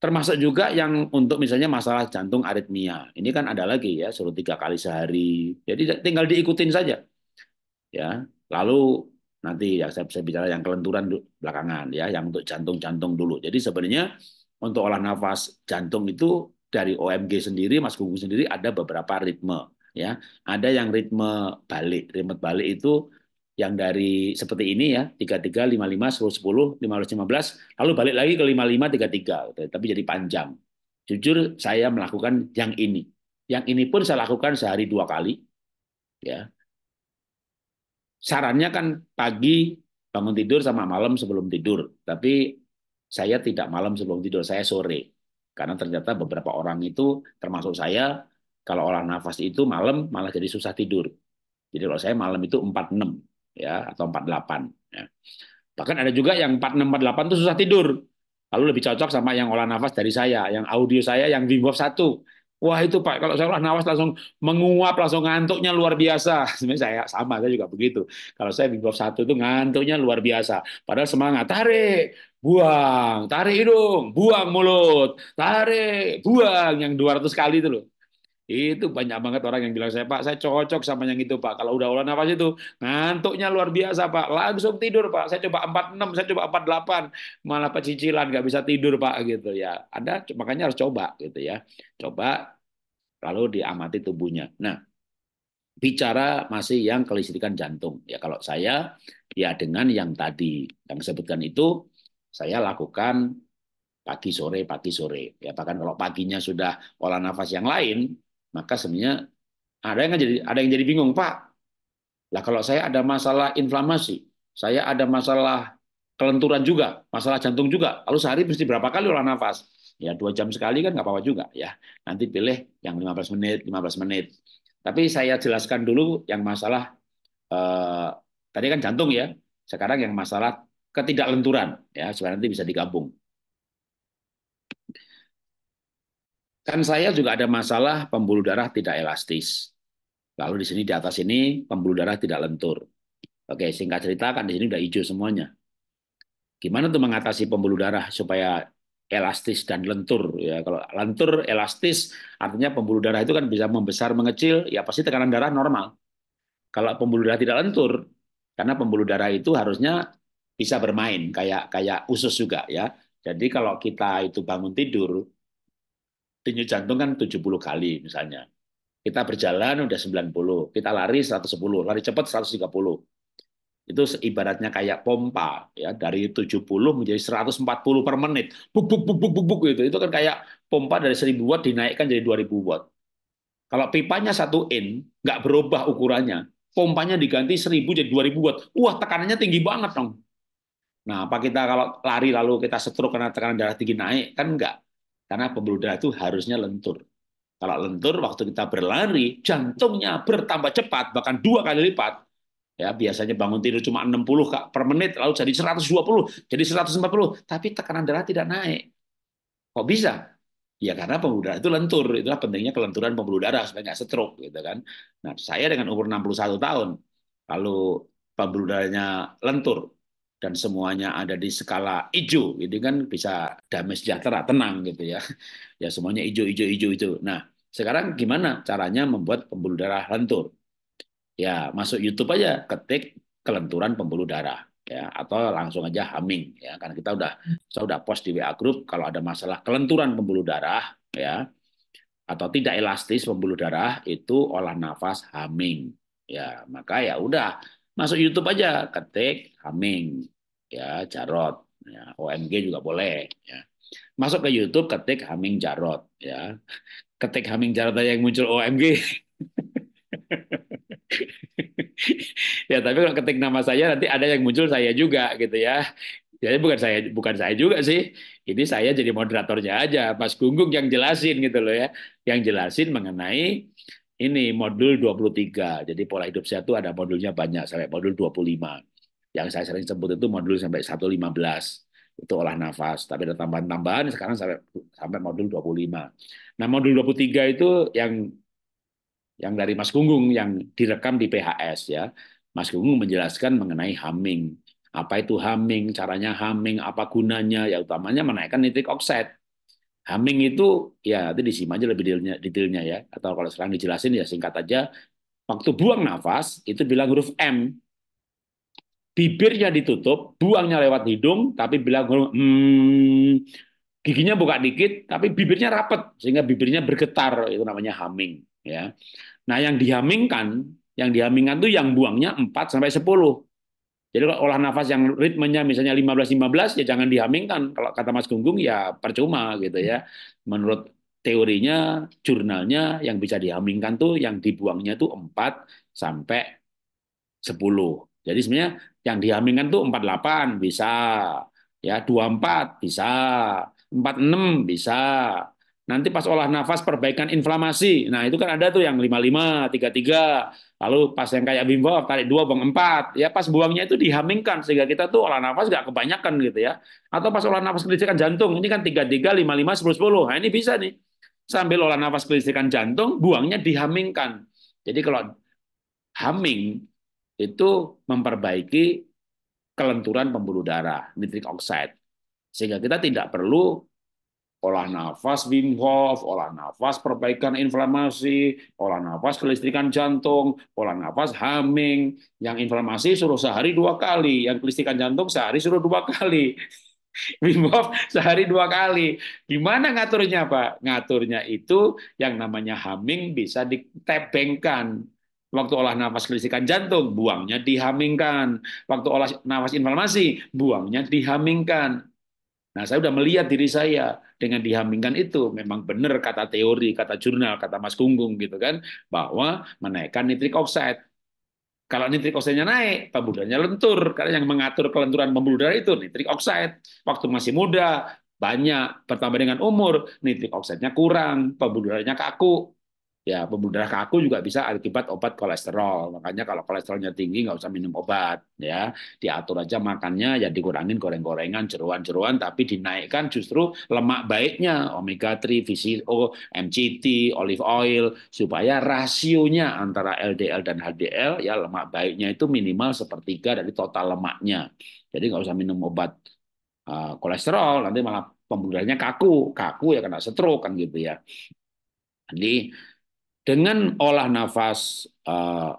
termasuk juga yang untuk misalnya masalah jantung aritmia. Ini kan ada lagi ya, suruh tiga kali sehari. Jadi tinggal diikutin saja. Ya, lalu Nanti ya saya, bisa bicara yang kelenturan belakangan ya, yang untuk jantung-jantung dulu. Jadi sebenarnya untuk olah nafas jantung itu dari OMG sendiri, Mas Gugu sendiri ada beberapa ritme ya. Ada yang ritme balik, ritme balik itu yang dari seperti ini ya, tiga tiga, lima 33, sepuluh, 10, 10, lima belas, lalu balik lagi ke lima lima, tiga tiga, gitu. tapi jadi panjang. Jujur saya melakukan yang ini. Yang ini pun saya lakukan sehari dua kali. ya sarannya kan pagi bangun tidur sama malam sebelum tidur. Tapi saya tidak malam sebelum tidur, saya sore. Karena ternyata beberapa orang itu, termasuk saya, kalau olah nafas itu malam malah jadi susah tidur. Jadi kalau saya malam itu 46 ya atau 48 ya. Bahkan ada juga yang 46 48 itu susah tidur. Lalu lebih cocok sama yang olah nafas dari saya, yang audio saya yang Wim Hof 1 Wah itu Pak, kalau saya nawas langsung menguap, langsung ngantuknya luar biasa. Sebenarnya saya sama, saya juga begitu. Kalau saya bimbob satu itu ngantuknya luar biasa. Padahal semangat, tarik, buang, tarik hidung, buang mulut, tarik, buang yang 200 kali itu loh. Itu banyak banget orang yang bilang saya, Pak, saya cocok sama yang itu, Pak. Kalau udah olah nafas itu, ngantuknya luar biasa, Pak. Langsung tidur, Pak. Saya coba 46, saya coba 48. Malah pecicilan, nggak bisa tidur, Pak. gitu ya. ada makanya harus coba, gitu ya. Coba, lalu diamati tubuhnya. Nah, bicara masih yang kelistrikan jantung. Ya kalau saya ya dengan yang tadi yang sebutkan itu saya lakukan pagi sore pagi sore. Ya bahkan kalau paginya sudah olah nafas yang lain maka sebenarnya ada yang jadi ada yang jadi bingung, Pak. Lah kalau saya ada masalah inflamasi, saya ada masalah kelenturan juga, masalah jantung juga. Lalu sehari mesti berapa kali olah nafas? Ya dua jam sekali kan nggak apa-apa juga ya. Nanti pilih yang 15 menit, 15 menit. Tapi saya jelaskan dulu yang masalah eh, tadi kan jantung ya. Sekarang yang masalah ketidaklenturan ya supaya nanti bisa digabung. Kan saya juga ada masalah pembuluh darah tidak elastis. Lalu di sini di atas ini pembuluh darah tidak lentur. Oke, singkat cerita kan di sini udah hijau semuanya. Gimana tuh mengatasi pembuluh darah supaya elastis dan lentur ya. Kalau lentur elastis artinya pembuluh darah itu kan bisa membesar mengecil, ya pasti tekanan darah normal. Kalau pembuluh darah tidak lentur, karena pembuluh darah itu harusnya bisa bermain kayak kayak usus juga ya. Jadi kalau kita itu bangun tidur, denyut jantung kan 70 kali misalnya. Kita berjalan udah 90, kita lari 110, lari cepat 130. Itu ibaratnya kayak pompa ya dari 70 menjadi 140 per menit. Buk buk buk buk buk, buk gitu. Itu kan kayak pompa dari 1000 watt dinaikkan jadi 2000 watt. Kalau pipanya satu in, nggak berubah ukurannya. Pompanya diganti 1000 jadi 2000 watt. Wah, tekanannya tinggi banget dong. Nah, apa kita kalau lari lalu kita stroke karena tekanan darah tinggi naik? Kan enggak. Karena pembuluh darah itu harusnya lentur. Kalau lentur, waktu kita berlari, jantungnya bertambah cepat, bahkan dua kali lipat. Ya, biasanya bangun tidur cuma 60 per menit, lalu jadi 120, jadi 140, tapi tekanan darah tidak naik. Kok bisa? Ya karena pembuluh darah itu lentur, itulah pentingnya kelenturan pembuluh darah supaya nggak stroke gitu kan. Nah, saya dengan umur 61 tahun, lalu pembuluh darahnya lentur, dan semuanya ada di skala hijau, jadi gitu kan bisa damai sejahtera, tenang gitu ya. Ya semuanya hijau, hijau, hijau itu. Nah, sekarang gimana caranya membuat pembuluh darah lentur? Ya, masuk YouTube aja, ketik kelenturan pembuluh darah ya atau langsung aja haming ya karena kita udah saya udah post di WA grup kalau ada masalah kelenturan pembuluh darah ya atau tidak elastis pembuluh darah itu olah nafas haming ya maka ya udah Masuk YouTube aja, ketik Haming, ya Jarot, ya, OMG juga boleh. Ya. Masuk ke YouTube, ketik Haming Jarot, ya. Ketik Haming Jarot aja yang muncul OMG. ya tapi kalau ketik nama saya nanti ada yang muncul saya juga gitu ya. Jadi bukan saya bukan saya juga sih. Ini saya jadi moderatornya aja, Mas Gunggung yang jelasin gitu loh ya. Yang jelasin mengenai ini modul 23. Jadi pola hidup sehat itu ada modulnya banyak sampai modul 25. Yang saya sering sebut itu modul sampai 115 itu olah nafas, tapi ada tambahan-tambahan sekarang sampai sampai modul 25. Nah, modul 23 itu yang yang dari Mas Gunggung yang direkam di PHS ya. Mas Gunggung menjelaskan mengenai humming. Apa itu humming, caranya humming, apa gunanya? Ya utamanya menaikkan nitrik oxide Humming itu ya itu disimak aja lebih detailnya, detailnya ya. Atau kalau sekarang dijelasin ya singkat aja. Waktu buang nafas itu bilang huruf M. Bibirnya ditutup, buangnya lewat hidung, tapi bilang huruf M. giginya buka dikit, tapi bibirnya rapet sehingga bibirnya bergetar itu namanya humming. Ya. Nah yang dihamingkan, yang dihamingkan tuh yang buangnya 4 sampai sepuluh. Jadi kalau olah nafas yang ritmenya misalnya 15-15 ya jangan dihamingkan. Kalau kata Mas Gunggung ya percuma gitu ya. Menurut teorinya, jurnalnya yang bisa dihamingkan tuh yang dibuangnya tuh 4 sampai 10. Jadi sebenarnya yang dihamingkan tuh 48 bisa, ya 24 bisa, 46 bisa, Nanti pas olah nafas perbaikan inflamasi. Nah, itu kan ada tuh yang 55, 33. Lalu pas yang kayak Bimbo tarik 2 buang 4. Ya pas buangnya itu dihamingkan sehingga kita tuh olah nafas nggak kebanyakan gitu ya. Atau pas olah nafas kelistrikan jantung, ini kan 33, 55, 10, 10. Nah, ini bisa nih. Sambil olah nafas kelistrikan jantung, buangnya dihamingkan. Jadi kalau humming itu memperbaiki kelenturan pembuluh darah, nitric oxide. Sehingga kita tidak perlu olah nafas Wim Hof, olah nafas perbaikan inflamasi, olah nafas kelistrikan jantung, olah nafas humming. Yang inflamasi suruh sehari dua kali, yang kelistrikan jantung sehari suruh dua kali. Wim Hof sehari dua kali. Gimana ngaturnya Pak? Ngaturnya itu yang namanya humming bisa ditebengkan. Waktu olah nafas kelistrikan jantung, buangnya dihamingkan. Waktu olah nafas inflamasi, buangnya dihamingkan. Nah, saya sudah melihat diri saya dengan dihamingkan itu memang benar kata teori, kata jurnal, kata Mas Gunggung gitu kan, bahwa menaikkan nitrik oxide. Kalau nitrik oxide-nya naik, pembuluh darahnya lentur karena yang mengatur kelenturan pembuluh darah itu nitrik oxide. Waktu masih muda banyak bertambah dengan umur, nitrik oxide-nya kurang, pembuluh darahnya kaku, ya pembuluh darah kaku juga bisa akibat obat kolesterol. Makanya kalau kolesterolnya tinggi nggak usah minum obat ya. Diatur aja makannya ya dikurangin goreng-gorengan, jeruan-jeruan tapi dinaikkan justru lemak baiknya omega 3, VCO, MCT, olive oil supaya rasionya antara LDL dan HDL ya lemak baiknya itu minimal sepertiga dari total lemaknya. Jadi nggak usah minum obat uh, kolesterol nanti malah pembuluh darahnya kaku, kaku ya kena stroke kan gitu ya. Jadi dengan olah nafas uh,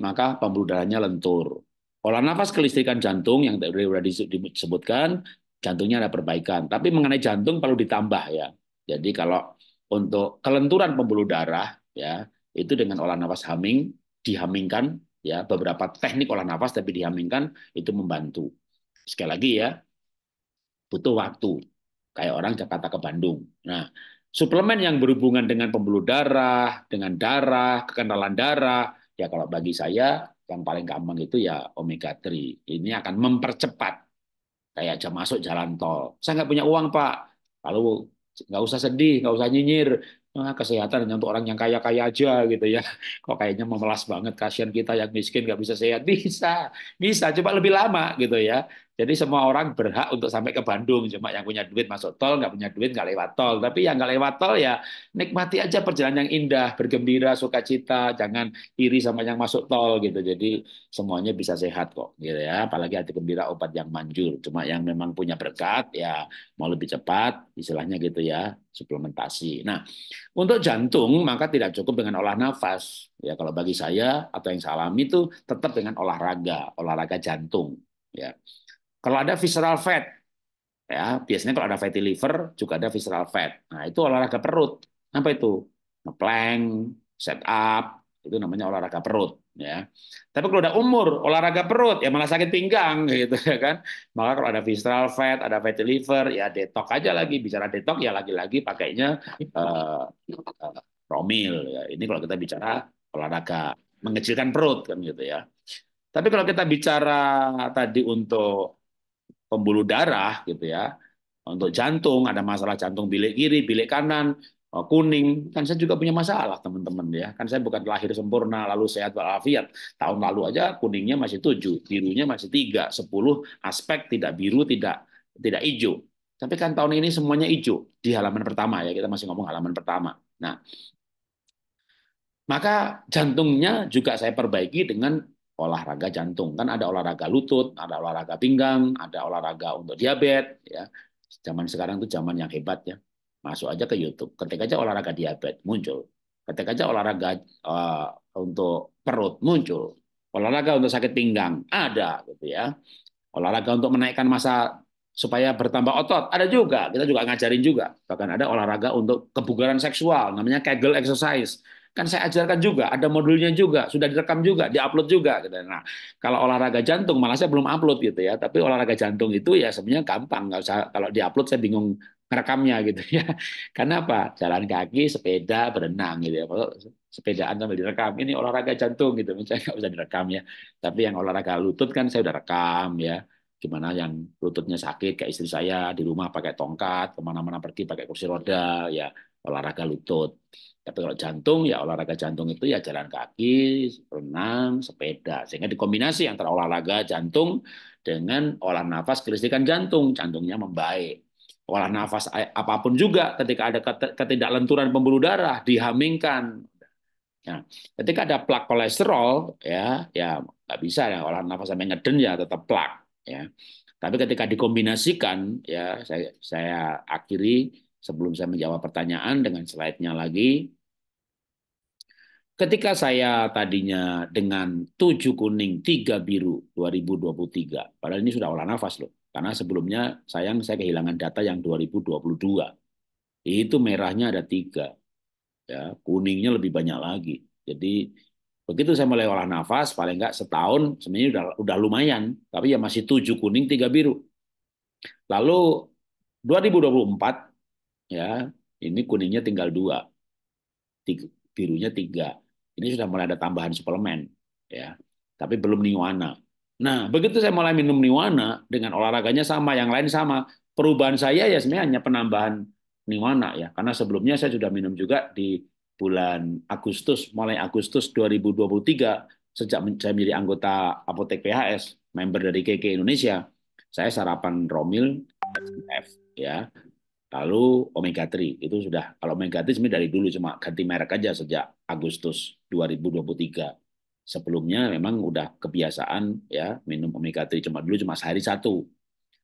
maka pembuluh darahnya lentur. Olah nafas kelistrikan jantung yang tadi sudah disebutkan, jantungnya ada perbaikan. Tapi mengenai jantung perlu ditambah ya. Jadi kalau untuk kelenturan pembuluh darah ya itu dengan olah nafas haming dihamingkan ya beberapa teknik olah nafas tapi dihamingkan itu membantu. Sekali lagi ya butuh waktu kayak orang Jakarta ke Bandung. Nah, suplemen yang berhubungan dengan pembuluh darah, dengan darah, kekentalan darah, ya kalau bagi saya yang paling gampang itu ya omega 3. Ini akan mempercepat kayak jam masuk jalan tol. Saya nggak punya uang pak, lalu nggak usah sedih, nggak usah nyinyir. Nah, kesehatan hanya untuk orang yang kaya-kaya aja gitu ya. Kok kayaknya memelas banget kasihan kita yang miskin nggak bisa sehat. Bisa, bisa. Coba lebih lama gitu ya. Jadi semua orang berhak untuk sampai ke Bandung, cuma yang punya duit masuk tol, nggak punya duit nggak lewat tol. Tapi yang nggak lewat tol ya nikmati aja perjalanan yang indah, bergembira, sukacita, jangan iri sama yang masuk tol gitu. Jadi semuanya bisa sehat kok, gitu ya. Apalagi hati gembira obat yang manjur. Cuma yang memang punya berkat ya mau lebih cepat, istilahnya gitu ya, suplementasi. Nah, untuk jantung maka tidak cukup dengan olah nafas. Ya kalau bagi saya atau yang saya alami itu tetap dengan olahraga, olahraga jantung. Ya. Kalau ada visceral fat, ya biasanya kalau ada fatty liver juga ada visceral fat. Nah itu olahraga perut. Apa itu? Ngeplank, set up, itu namanya olahraga perut. Ya. Tapi kalau udah umur, olahraga perut, ya malah sakit pinggang gitu ya kan. Maka kalau ada visceral fat, ada fatty liver, ya detok aja lagi. Bicara detok ya lagi-lagi pakainya uh, uh, promil. Ya. Ini kalau kita bicara olahraga mengecilkan perut kan gitu ya. Tapi kalau kita bicara tadi untuk pembuluh darah gitu ya. Untuk jantung ada masalah jantung bilik kiri, bilik kanan, eh, kuning. Kan saya juga punya masalah teman-teman ya. Kan saya bukan lahir sempurna lalu sehat walafiat. Tahun lalu aja kuningnya masih tujuh, birunya masih tiga, sepuluh aspek tidak biru, tidak tidak hijau. Tapi kan tahun ini semuanya hijau di halaman pertama ya. Kita masih ngomong halaman pertama. Nah, maka jantungnya juga saya perbaiki dengan olahraga jantung. Kan ada olahraga lutut, ada olahraga pinggang, ada olahraga untuk diabetes. Ya. Zaman sekarang itu zaman yang hebat ya. Masuk aja ke YouTube. Ketika aja olahraga diabetes muncul. Ketika aja olahraga uh, untuk perut muncul. Olahraga untuk sakit pinggang ada gitu ya. Olahraga untuk menaikkan masa supaya bertambah otot ada juga kita juga ngajarin juga bahkan ada olahraga untuk kebugaran seksual namanya Kegel exercise kan saya ajarkan juga, ada modulnya juga, sudah direkam juga, diupload juga. Gitu. Nah, kalau olahraga jantung, malah saya belum upload gitu ya. Tapi olahraga jantung itu ya sebenarnya gampang, nggak usah kalau diupload saya bingung merekamnya gitu ya. Karena apa? Jalan kaki, sepeda, berenang gitu ya. Kalau sepedaan sambil direkam, ini olahraga jantung gitu, misalnya nggak usah direkam ya. Tapi yang olahraga lutut kan saya udah rekam ya gimana yang lututnya sakit kayak istri saya di rumah pakai tongkat kemana-mana pergi pakai kursi roda ya olahraga lutut tapi kalau jantung ya olahraga jantung itu ya jalan kaki, renang, sepeda. Sehingga dikombinasi antara olahraga jantung dengan olah nafas kelistrikan jantung, jantungnya membaik. Olah nafas eh, apapun juga ketika ada ketidaklenturan pembuluh darah dihamingkan. Nah, ketika ada plak kolesterol ya ya nggak bisa ya olah nafas sampai ngeden ya tetap plak ya. Tapi ketika dikombinasikan ya saya saya akhiri sebelum saya menjawab pertanyaan dengan slide-nya lagi Ketika saya tadinya dengan tujuh kuning, tiga biru 2023, padahal ini sudah olah nafas loh. Karena sebelumnya sayang saya kehilangan data yang 2022. Itu merahnya ada tiga. Ya, kuningnya lebih banyak lagi. Jadi begitu saya mulai olah nafas, paling nggak setahun sebenarnya udah, udah lumayan. Tapi ya masih tujuh kuning, tiga biru. Lalu 2024, ya ini kuningnya tinggal dua, tiga, birunya tiga ini sudah mulai ada tambahan suplemen ya tapi belum niwana nah begitu saya mulai minum niwana dengan olahraganya sama yang lain sama perubahan saya ya sebenarnya hanya penambahan niwana ya karena sebelumnya saya sudah minum juga di bulan Agustus mulai Agustus 2023 sejak saya menjadi anggota apotek PHS member dari KK Indonesia saya sarapan romil F ya lalu omega 3 itu sudah kalau omega 3 sebenarnya dari dulu cuma ganti merek aja sejak Agustus 2023. Sebelumnya memang udah kebiasaan ya minum omega 3 cuma dulu cuma sehari satu.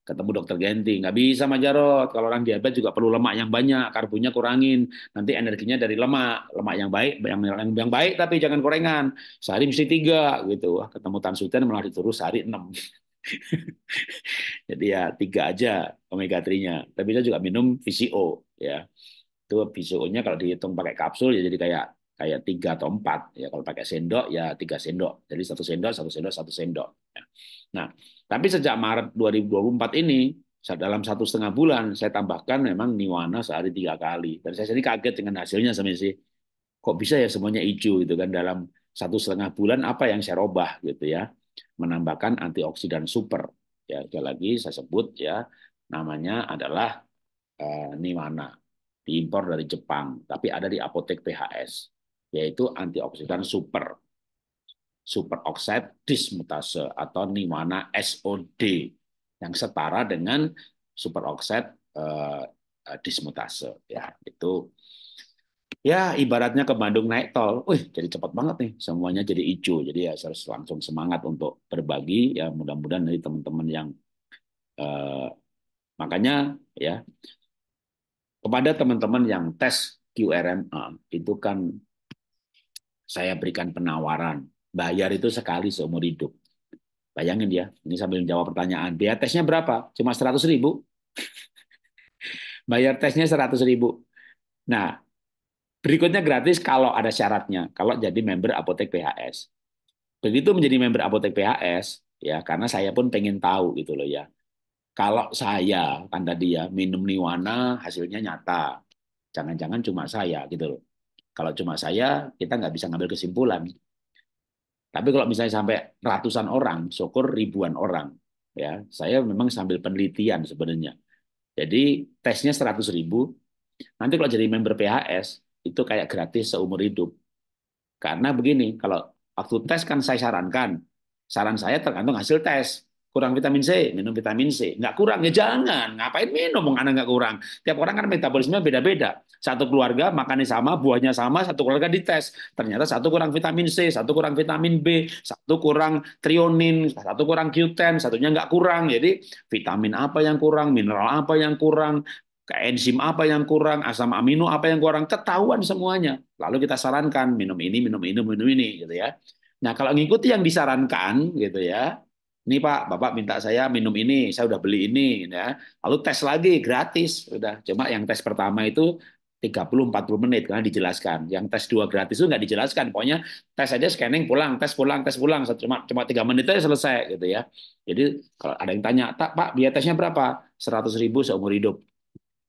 Ketemu dokter Genting, nggak bisa Jarot. Kalau orang diabetes juga perlu lemak yang banyak, karbonya kurangin. Nanti energinya dari lemak, lemak yang baik, yang, yang, yang baik tapi jangan gorengan. Sehari mesti tiga gitu. Ketemu Tansutan malah diturus sehari enam. Jadi ya tiga aja omega 3-nya. Tapi saya juga minum VCO ya. Itu VCO-nya kalau dihitung pakai kapsul ya jadi kayak kayak tiga atau empat ya kalau pakai sendok ya tiga sendok jadi satu sendok satu sendok satu sendok ya. nah tapi sejak Maret 2024 ini dalam satu setengah bulan saya tambahkan memang niwana sehari tiga kali dan saya sendiri kaget dengan hasilnya sama sih kok bisa ya semuanya hijau gitu kan dalam satu setengah bulan apa yang saya robah gitu ya menambahkan antioksidan super ya sekali lagi saya sebut ya namanya adalah eh, niwana diimpor dari Jepang tapi ada di apotek PHS yaitu antioksidan super. Super oxide dismutase atau nimana SOD yang setara dengan super oxide eh, eh, dismutase ya itu ya ibaratnya ke Bandung naik tol, wih jadi cepat banget nih semuanya jadi hijau. Jadi ya harus langsung semangat untuk berbagi ya mudah-mudahan dari teman-teman yang eh, makanya ya kepada teman-teman yang tes QRMA itu kan saya berikan penawaran. Bayar itu sekali seumur hidup. Bayangin ya, ini sambil menjawab pertanyaan. Biaya tesnya berapa? Cuma 100 ribu. Bayar tesnya 100 ribu. Nah, berikutnya gratis kalau ada syaratnya. Kalau jadi member apotek PHS. Begitu menjadi member apotek PHS, ya karena saya pun pengen tahu gitu loh ya. Kalau saya, tanda dia minum niwana hasilnya nyata. Jangan-jangan cuma saya gitu loh. Kalau cuma saya, kita nggak bisa ngambil kesimpulan. Tapi kalau misalnya sampai ratusan orang, syukur ribuan orang, ya saya memang sambil penelitian sebenarnya. Jadi tesnya 100 ribu, nanti kalau jadi member PHS, itu kayak gratis seumur hidup. Karena begini, kalau waktu tes kan saya sarankan, saran saya tergantung hasil tes kurang vitamin C, minum vitamin C. Nggak kurang, ya jangan. Ngapain minum, mau anak nggak kurang. Tiap orang kan metabolisme beda-beda. Satu keluarga makannya sama, buahnya sama, satu keluarga dites. Ternyata satu kurang vitamin C, satu kurang vitamin B, satu kurang trionin, satu kurang Q10, satunya nggak kurang. Jadi vitamin apa yang kurang, mineral apa yang kurang, enzim apa yang kurang, asam amino apa yang kurang, ketahuan semuanya. Lalu kita sarankan minum ini, minum ini, minum ini, gitu ya. Nah kalau ngikuti yang disarankan, gitu ya, ini Pak, Bapak minta saya minum ini, saya udah beli ini, ya. Lalu tes lagi gratis, udah. Cuma yang tes pertama itu 30-40 menit karena dijelaskan. Yang tes dua gratis itu nggak dijelaskan. Pokoknya tes aja scanning pulang, tes pulang, tes pulang. Cuma cuma tiga menit aja selesai gitu ya. Jadi kalau ada yang tanya, tak Pak, biaya tesnya berapa? 100 ribu seumur hidup.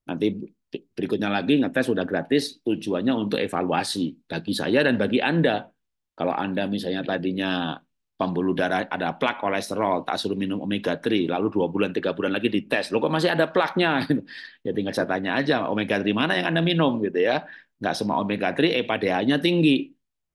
Nanti berikutnya lagi ngetes sudah gratis. Tujuannya untuk evaluasi bagi saya dan bagi Anda. Kalau Anda misalnya tadinya pembuluh darah ada plak kolesterol, tak suruh minum omega 3, lalu dua bulan tiga bulan lagi dites, lo kok masih ada plaknya? ya tinggal saya tanya aja omega 3 mana yang anda minum gitu ya, nggak semua omega 3 EPA-nya eh, tinggi.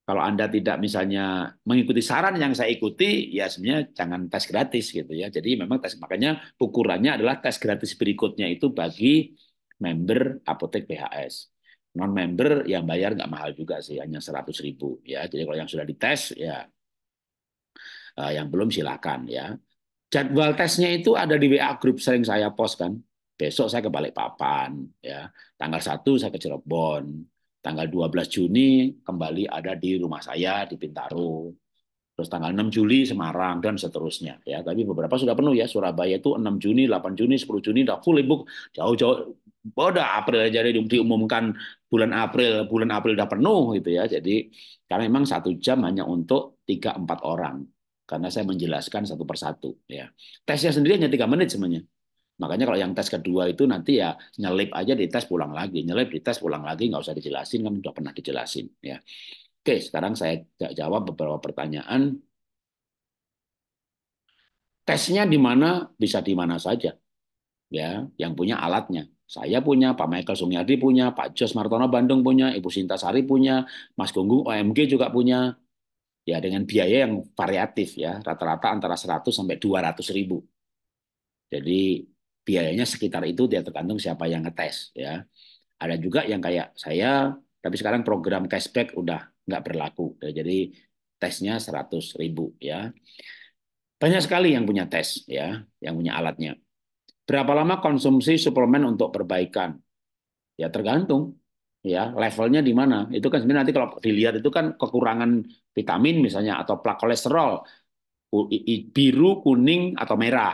Kalau anda tidak misalnya mengikuti saran yang saya ikuti, ya sebenarnya jangan tes gratis gitu ya. Jadi memang tes makanya ukurannya adalah tes gratis berikutnya itu bagi member apotek PHS non member yang bayar nggak mahal juga sih hanya seratus ribu ya jadi kalau yang sudah dites ya Uh, yang belum silakan ya. Jadwal tesnya itu ada di WA grup sering saya post kan. Besok saya ke Balikpapan ya. Tanggal 1 saya ke Cirebon. Tanggal 12 Juni kembali ada di rumah saya di Bintaro. Terus tanggal 6 Juli Semarang dan seterusnya ya. Tapi beberapa sudah penuh ya. Surabaya itu 6 Juni, 8 Juni, 10 Juni udah full ibu Jauh-jauh udah April jadi diumumkan bulan April, bulan April udah penuh gitu ya. Jadi karena memang satu jam hanya untuk tiga empat orang karena saya menjelaskan satu persatu ya. Tesnya sendiri hanya tiga menit semuanya. Makanya kalau yang tes kedua itu nanti ya nyelip aja di tes pulang lagi, nyelip di tes pulang lagi nggak usah dijelasin kan sudah pernah dijelasin ya. Oke, sekarang saya jawab beberapa pertanyaan. Tesnya di mana? Bisa di mana saja. Ya, yang punya alatnya. Saya punya, Pak Michael Sungyadi punya, Pak Jos Martono Bandung punya, Ibu Sinta Sari punya, Mas Gunggung OMG juga punya, ya dengan biaya yang variatif ya, rata-rata antara 100 sampai 200 ribu. Jadi biayanya sekitar itu dia tergantung siapa yang ngetes ya. Ada juga yang kayak saya, tapi sekarang program cashback udah nggak berlaku. Ya, jadi tesnya 100 ribu ya. Banyak sekali yang punya tes ya, yang punya alatnya. Berapa lama konsumsi suplemen untuk perbaikan? Ya tergantung ya levelnya di mana itu kan sebenarnya nanti kalau dilihat itu kan kekurangan vitamin misalnya atau plak kolesterol biru kuning atau merah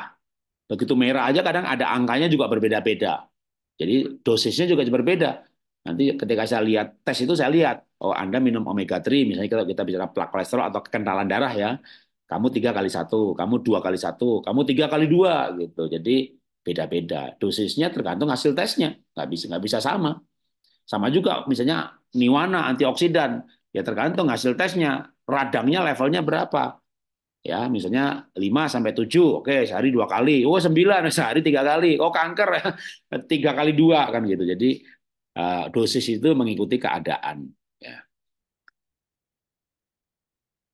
begitu merah aja kadang ada angkanya juga berbeda-beda jadi dosisnya juga berbeda nanti ketika saya lihat tes itu saya lihat oh anda minum omega 3 misalnya kalau kita bicara plak kolesterol atau kekentalan darah ya kamu tiga kali satu kamu dua kali satu kamu tiga kali dua gitu jadi beda-beda dosisnya tergantung hasil tesnya nggak bisa nggak bisa sama sama juga misalnya niwana antioksidan, ya tergantung hasil tesnya, radangnya levelnya berapa. Ya, misalnya 5 sampai 7. Oke, sehari dua kali. Oh, 9 sehari tiga kali. Oh, kanker tiga kali dua kan gitu. Jadi eh, dosis itu mengikuti keadaan. Ya.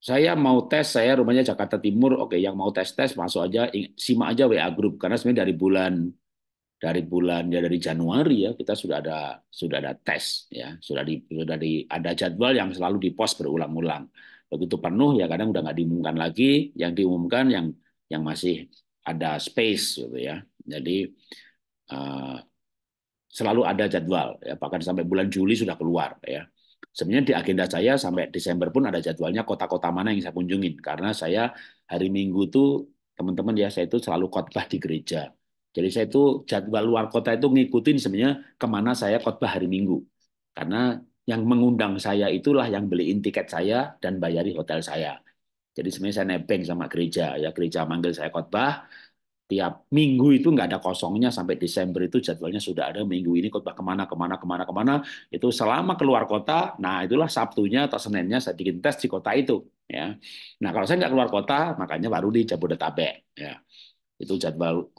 Saya mau tes, saya rumahnya Jakarta Timur. Oke, yang mau tes tes masuk aja, simak aja WA grup karena sebenarnya dari bulan dari bulan ya dari Januari ya kita sudah ada sudah ada tes ya sudah di sudah di ada jadwal yang selalu pos berulang-ulang begitu penuh ya kadang udah nggak diumumkan lagi yang diumumkan yang yang masih ada space gitu ya jadi uh, selalu ada jadwal ya bahkan sampai bulan Juli sudah keluar ya sebenarnya di agenda saya sampai Desember pun ada jadwalnya kota-kota mana yang saya kunjungin karena saya hari Minggu tuh teman-teman ya saya itu selalu khotbah di gereja jadi saya itu jadwal luar kota itu ngikutin sebenarnya kemana saya khotbah hari Minggu. Karena yang mengundang saya itulah yang beliin tiket saya dan bayari hotel saya. Jadi sebenarnya saya nebeng sama gereja. ya Gereja manggil saya khotbah, tiap minggu itu nggak ada kosongnya sampai Desember itu jadwalnya sudah ada minggu ini khotbah kemana kemana kemana kemana itu selama keluar kota nah itulah Sabtunya atau Seninnya saya bikin tes di kota itu ya nah kalau saya nggak keluar kota makanya baru di Jabodetabek ya itu jadwal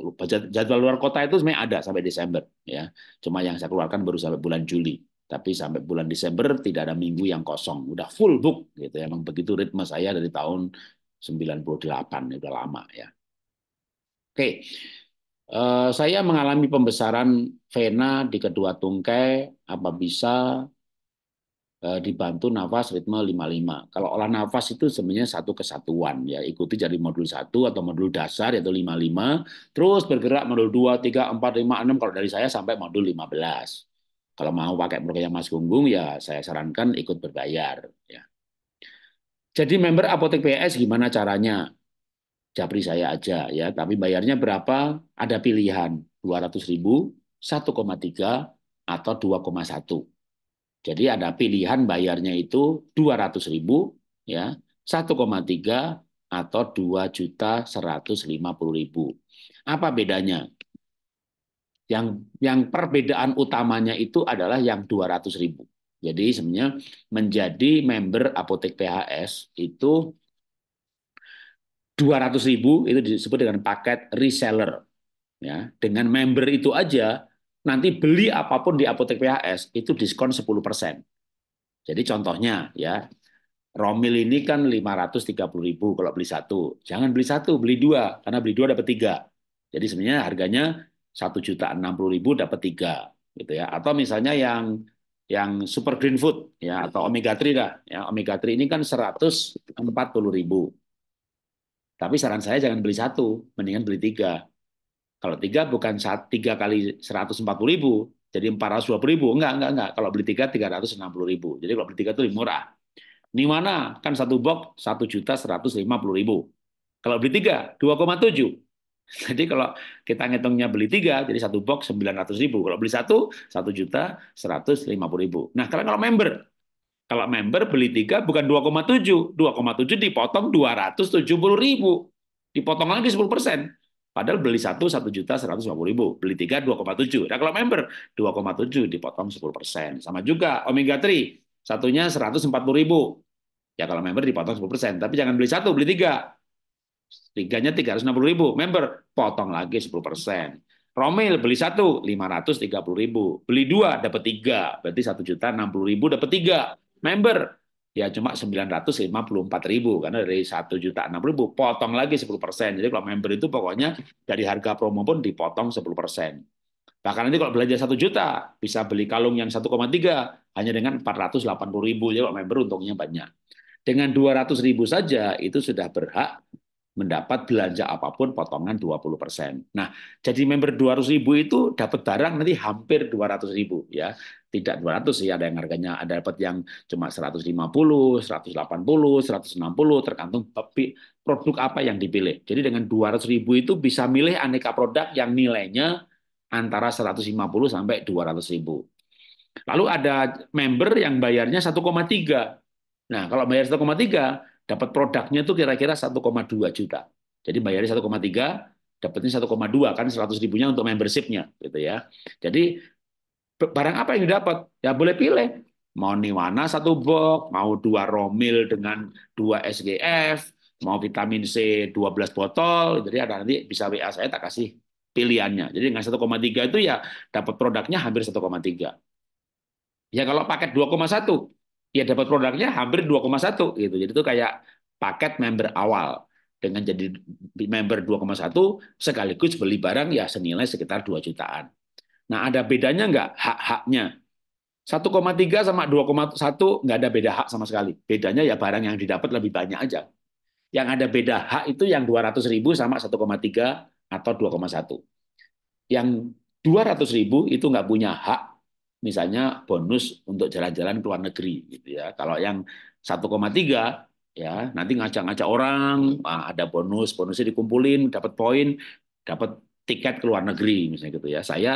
jadwal luar kota itu sebenarnya ada sampai Desember ya cuma yang saya keluarkan baru sampai bulan Juli tapi sampai bulan Desember tidak ada minggu yang kosong udah full book gitu ya memang begitu ritme saya dari tahun 98 ya, udah lama ya oke uh, saya mengalami pembesaran vena di kedua tungkai apa bisa Eh, dibantu nafas ritme 55. Kalau olah nafas itu sebenarnya satu kesatuan ya, ikuti jadi modul 1 atau modul dasar yaitu 55, terus bergerak modul 2, 3, 4, 5, 6 kalau dari saya sampai modul 15. Kalau mau pakai programnya Mas Gunggung ya saya sarankan ikut berbayar ya. Jadi member Apotek PS gimana caranya? Japri saya aja ya, tapi bayarnya berapa? Ada pilihan 200.000, 1,3 atau 2,1 jadi ada pilihan bayarnya itu ratus ribu, ya 1,3 atau 2.150.000. juta puluh ribu. Apa bedanya? Yang yang perbedaan utamanya itu adalah yang ratus ribu. Jadi sebenarnya menjadi member apotek PHS itu ratus ribu itu disebut dengan paket reseller. Ya, dengan member itu aja nanti beli apapun di apotek PHS itu diskon 10%. Jadi contohnya ya, Romil ini kan 530.000 kalau beli satu. Jangan beli satu, beli dua. Karena beli dua dapat tiga. Jadi sebenarnya harganya satu dapat tiga, gitu ya. Atau misalnya yang yang super green food ya atau omega 3 dah. Ya, omega 3 ini kan 140.000. Tapi saran saya jangan beli satu, mendingan beli tiga. Kalau tiga bukan saat tiga kali seratus empat puluh ribu, jadi empat ratus dua puluh ribu. Enggak, enggak, enggak. Kalau beli tiga, tiga ratus enam puluh ribu. Jadi kalau beli tiga itu lebih murah. Di mana? Kan satu box satu juta seratus lima puluh ribu. Kalau beli tiga, dua koma tujuh. Jadi kalau kita ngitungnya beli tiga, jadi satu box sembilan ratus ribu. Kalau beli satu, satu juta seratus lima puluh ribu. Nah, karena kalau member, kalau member beli tiga bukan dua dua koma tujuh koma tujuh dipotong dua ratus tujuh puluh ribu, dipotong lagi 10 persen. Padahal beli satu satu juta seratus lima puluh ribu, beli tiga dua koma tujuh. Nah kalau member dua koma tujuh dipotong sepuluh persen. Sama juga omega 3 satunya seratus empat puluh ribu. Ya kalau member dipotong sepuluh persen, tapi jangan beli satu beli tiga. Tiganya tiga ratus enam puluh ribu, member potong lagi sepuluh persen. Romil beli satu lima ratus tiga puluh ribu, beli dua dapat tiga, berarti satu juta enam puluh ribu dapat tiga. Member ya cuma empat ribu karena dari satu juta enam ribu potong lagi 10 persen jadi kalau member itu pokoknya dari harga promo pun dipotong 10 persen bahkan nanti kalau belanja satu juta bisa beli kalung yang 1,3 hanya dengan puluh ribu jadi kalau member untungnya banyak dengan ratus ribu saja itu sudah berhak mendapat belanja apapun potongan 20%. Nah, jadi member ratus ribu itu dapat barang nanti hampir ratus ribu ya. Tidak 200 sih, ada yang harganya ada dapat yang cuma 150, 180, 160 tergantung produk apa yang dipilih. Jadi dengan ratus ribu itu bisa milih aneka produk yang nilainya antara 150 sampai ratus ribu. Lalu ada member yang bayarnya 1,3. Nah, kalau bayar 1,3 dapat produknya itu kira-kira 1,2 juta. Jadi bayarnya 1,3, dapatnya 1,2 kan 100 ribunya untuk membershipnya gitu ya. Jadi barang apa yang didapat ya boleh pilih mau niwana satu box, mau dua romil dengan dua SGF, mau vitamin C 12 botol, jadi ada nanti bisa WA saya tak kasih pilihannya. Jadi dengan 1,3 itu ya dapat produknya hampir 1,3. Ya kalau paket satu ya dapat produknya hampir 2,1 gitu. Jadi itu kayak paket member awal dengan jadi member 2,1 sekaligus beli barang ya senilai sekitar 2 jutaan. Nah, ada bedanya nggak hak-haknya? 1,3 sama 2,1 nggak ada beda hak sama sekali. Bedanya ya barang yang didapat lebih banyak aja. Yang ada beda hak itu yang 200 ribu sama 1,3 atau 2,1. Yang 200 ribu itu nggak punya hak misalnya bonus untuk jalan-jalan ke luar negeri gitu ya. Kalau yang 1,3 ya nanti ngajak-ngajak orang ah, ada bonus bonusnya dikumpulin dapat poin dapat tiket ke luar negeri misalnya gitu ya saya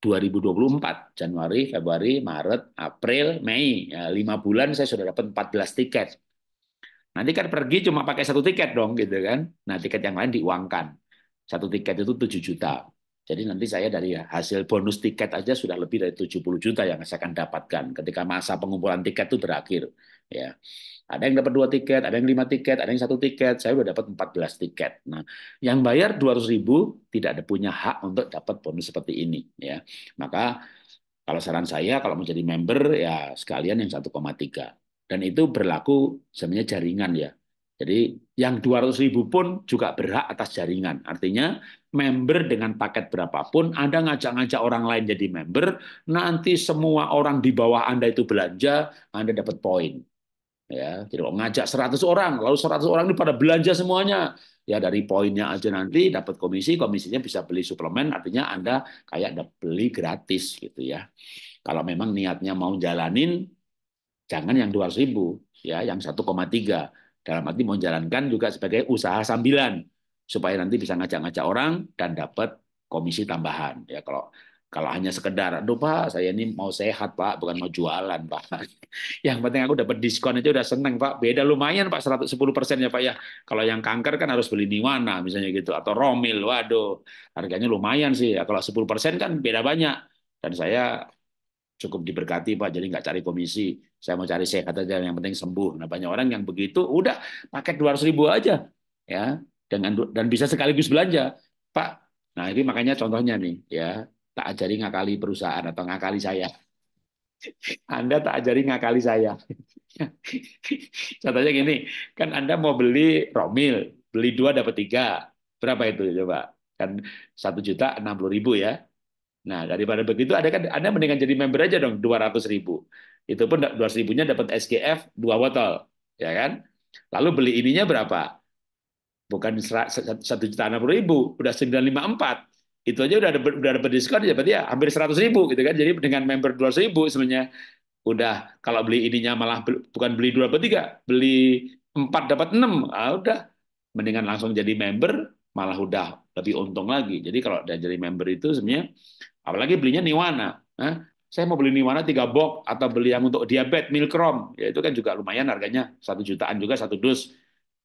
2024 Januari Februari Maret April Mei ya, 5 bulan saya sudah dapat 14 tiket nanti kan pergi cuma pakai satu tiket dong gitu kan nah tiket yang lain diuangkan satu tiket itu 7 juta jadi nanti saya dari hasil bonus tiket aja sudah lebih dari 70 juta yang saya akan dapatkan ketika masa pengumpulan tiket itu berakhir. Ya, ada yang dapat dua tiket, ada yang lima tiket, ada yang satu tiket. Saya sudah dapat 14 tiket. Nah, yang bayar 200 ribu tidak ada punya hak untuk dapat bonus seperti ini. Ya, maka kalau saran saya kalau mau jadi member ya sekalian yang 1,3 dan itu berlaku sebenarnya jaringan ya. Jadi yang 200 ribu pun juga berhak atas jaringan. Artinya member dengan paket berapapun, Anda ngajak-ngajak orang lain jadi member, nanti semua orang di bawah Anda itu belanja, Anda dapat poin. Ya, jadi kalau ngajak 100 orang, lalu 100 orang ini pada belanja semuanya. Ya dari poinnya aja nanti dapat komisi, komisinya bisa beli suplemen, artinya Anda kayak ada beli gratis gitu ya. Kalau memang niatnya mau jalanin, jangan yang 200 ribu, ya, yang 1,3. Dalam arti mau jalankan juga sebagai usaha sambilan supaya nanti bisa ngajak-ngajak orang dan dapat komisi tambahan ya kalau kalau hanya sekedar aduh pak saya ini mau sehat pak bukan mau jualan pak yang penting aku dapat diskon aja udah seneng pak beda lumayan pak 110 persen ya pak ya kalau yang kanker kan harus beli niwana misalnya gitu atau romil waduh harganya lumayan sih ya kalau 10 persen kan beda banyak dan saya cukup diberkati pak jadi nggak cari komisi saya mau cari sehat aja yang penting sembuh nah banyak orang yang begitu udah paket 200 ribu aja ya dengan dan bisa sekaligus belanja, Pak. Nah, ini makanya contohnya nih ya, tak ajari ngakali perusahaan atau ngakali saya. Anda tak ajari ngakali saya. Contohnya gini, kan Anda mau beli romil, beli dua dapat tiga, berapa itu coba? Kan satu juta enam puluh ribu ya. Nah daripada begitu, ada kan Anda mendingan jadi member aja dong dua ratus ribu. Itu pun dua ribunya dapat SGF dua botol, ya kan? Lalu beli ininya berapa? bukan satu juta enam puluh ribu, udah sembilan lima empat. Itu aja udah ada udah dapat diskon ya berarti ya hampir seratus ribu gitu kan. Jadi dengan member dua ribu sebenarnya udah kalau beli ininya malah bukan beli dua dapat tiga, beli empat dapat enam, ah udah mendingan langsung jadi member malah udah lebih untung lagi. Jadi kalau udah jadi member itu sebenarnya apalagi belinya Niwana. Hah? saya mau beli Niwana tiga box atau beli yang untuk diabetes Milkrom, ya itu kan juga lumayan harganya satu jutaan juga satu dus.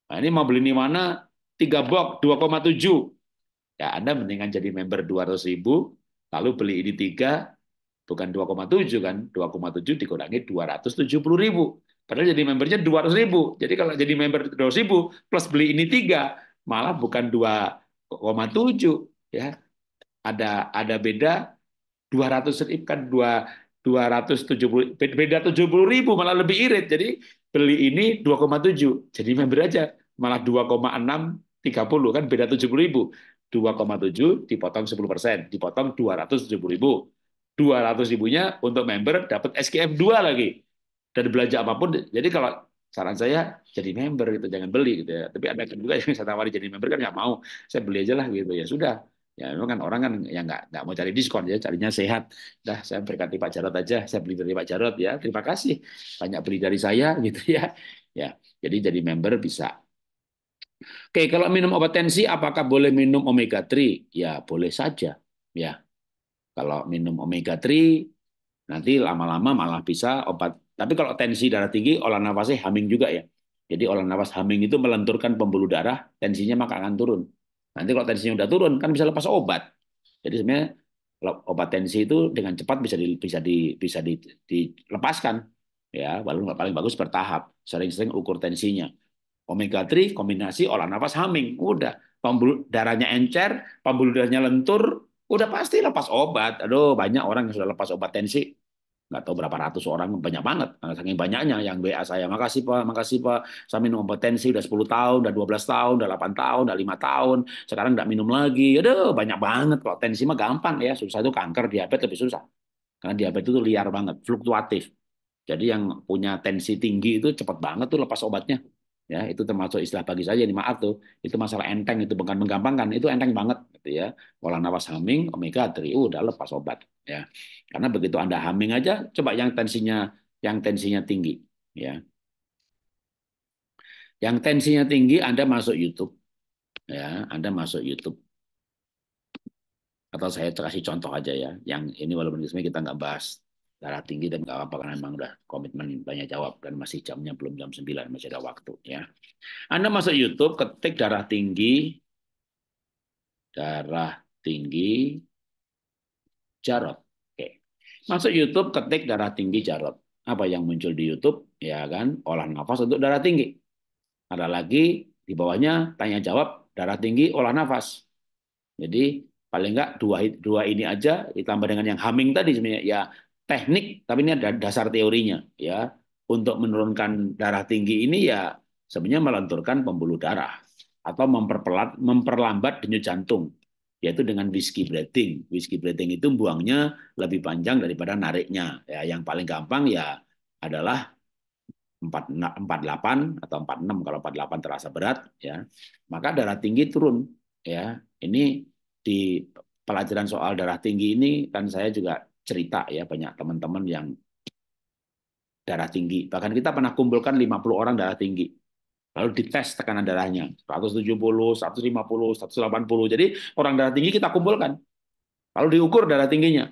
Nah, ini mau beli Niwana 3 box 2,7. Ya Anda mendingan jadi member 200.000 lalu beli ini 3, bukan 2,7 kan, 2,7 dikurangi 270.000. Padahal jadi membernya 200.000. Jadi kalau jadi member 200.000 plus beli ini 3, malah bukan 2,7. ya Ada ada beda 200 ribu, kan 2, 270 beda 70 ribu malah lebih irit jadi beli ini 2,7 jadi member aja malah 30 kan beda puluh ribu. 2,7 dipotong 10 persen, dipotong puluh ribu. 200 ribunya untuk member dapat SKM 2 lagi. Dan belanja apapun, jadi kalau saran saya jadi member gitu, jangan beli gitu ya. Tapi ada juga yang saya tawari jadi member kan nggak mau, saya beli aja lah gitu ya sudah. Ya memang kan orang kan yang nggak nggak mau cari diskon ya, carinya sehat. Dah saya berkati Pak Jarot aja, saya beli dari Pak Jarot ya. Terima kasih banyak beli dari saya gitu ya. Ya jadi jadi member bisa Oke, kalau minum obat tensi apakah boleh minum omega 3? Ya, boleh saja, ya. Kalau minum omega 3 nanti lama-lama malah bisa obat. Tapi kalau tensi darah tinggi, olah nafasnya haming juga ya. Jadi olah nafas haming itu melenturkan pembuluh darah, tensinya maka akan turun. Nanti kalau tensinya udah turun kan bisa lepas obat. Jadi sebenarnya kalau obat tensi itu dengan cepat bisa di, bisa di, bisa dilepaskan ya, walaupun paling bagus bertahap, sering-sering ukur tensinya. Omega 3 kombinasi olah nafas humming. Udah, pembuluh darahnya encer, pembuluh darahnya lentur, udah pasti lepas obat. Aduh, banyak orang yang sudah lepas obat tensi. Nggak tahu berapa ratus orang, banyak banget. Nah, saking banyaknya yang WA saya, makasih Pak, makasih Pak. Saya minum obat tensi udah 10 tahun, udah 12 tahun, udah 8 tahun, udah 5 tahun. Sekarang nggak minum lagi. Aduh, banyak banget. Kalau tensi mah gampang ya. Susah itu kanker, diabetes lebih susah. Karena diabetes itu liar banget, fluktuatif. Jadi yang punya tensi tinggi itu cepat banget tuh lepas obatnya ya itu termasuk istilah bagi saya ini maaf tuh itu masalah enteng itu bukan menggampangkan itu enteng banget gitu ya pola nafas humming omega 3 udah lepas obat ya karena begitu anda humming aja coba yang tensinya yang tensinya tinggi ya yang tensinya tinggi anda masuk YouTube ya anda masuk YouTube atau saya kasih contoh aja ya yang ini walaupun kita nggak bahas darah tinggi dan nggak apa-apa karena memang udah komitmen tanya jawab dan masih jamnya belum jam 9 masih ada waktu ya. Anda masuk YouTube ketik darah tinggi darah tinggi Jarot. Oke. Masuk YouTube ketik darah tinggi Jarot. Apa yang muncul di YouTube? Ya kan, olah nafas untuk darah tinggi. Ada lagi di bawahnya tanya jawab darah tinggi olah nafas. Jadi paling enggak dua dua ini aja ditambah dengan yang humming tadi sebenarnya ya teknik, tapi ini ada dasar teorinya ya. Untuk menurunkan darah tinggi ini ya sebenarnya melenturkan pembuluh darah atau memperpelat memperlambat denyut jantung yaitu dengan whiskey breathing. Whiskey breathing itu buangnya lebih panjang daripada nariknya. Ya, yang paling gampang ya adalah 48 atau 46 kalau 48 terasa berat ya maka darah tinggi turun ya ini di pelajaran soal darah tinggi ini kan saya juga cerita ya banyak teman-teman yang darah tinggi. Bahkan kita pernah kumpulkan 50 orang darah tinggi. Lalu dites tekanan darahnya, 170, 150, 180. Jadi orang darah tinggi kita kumpulkan. Lalu diukur darah tingginya.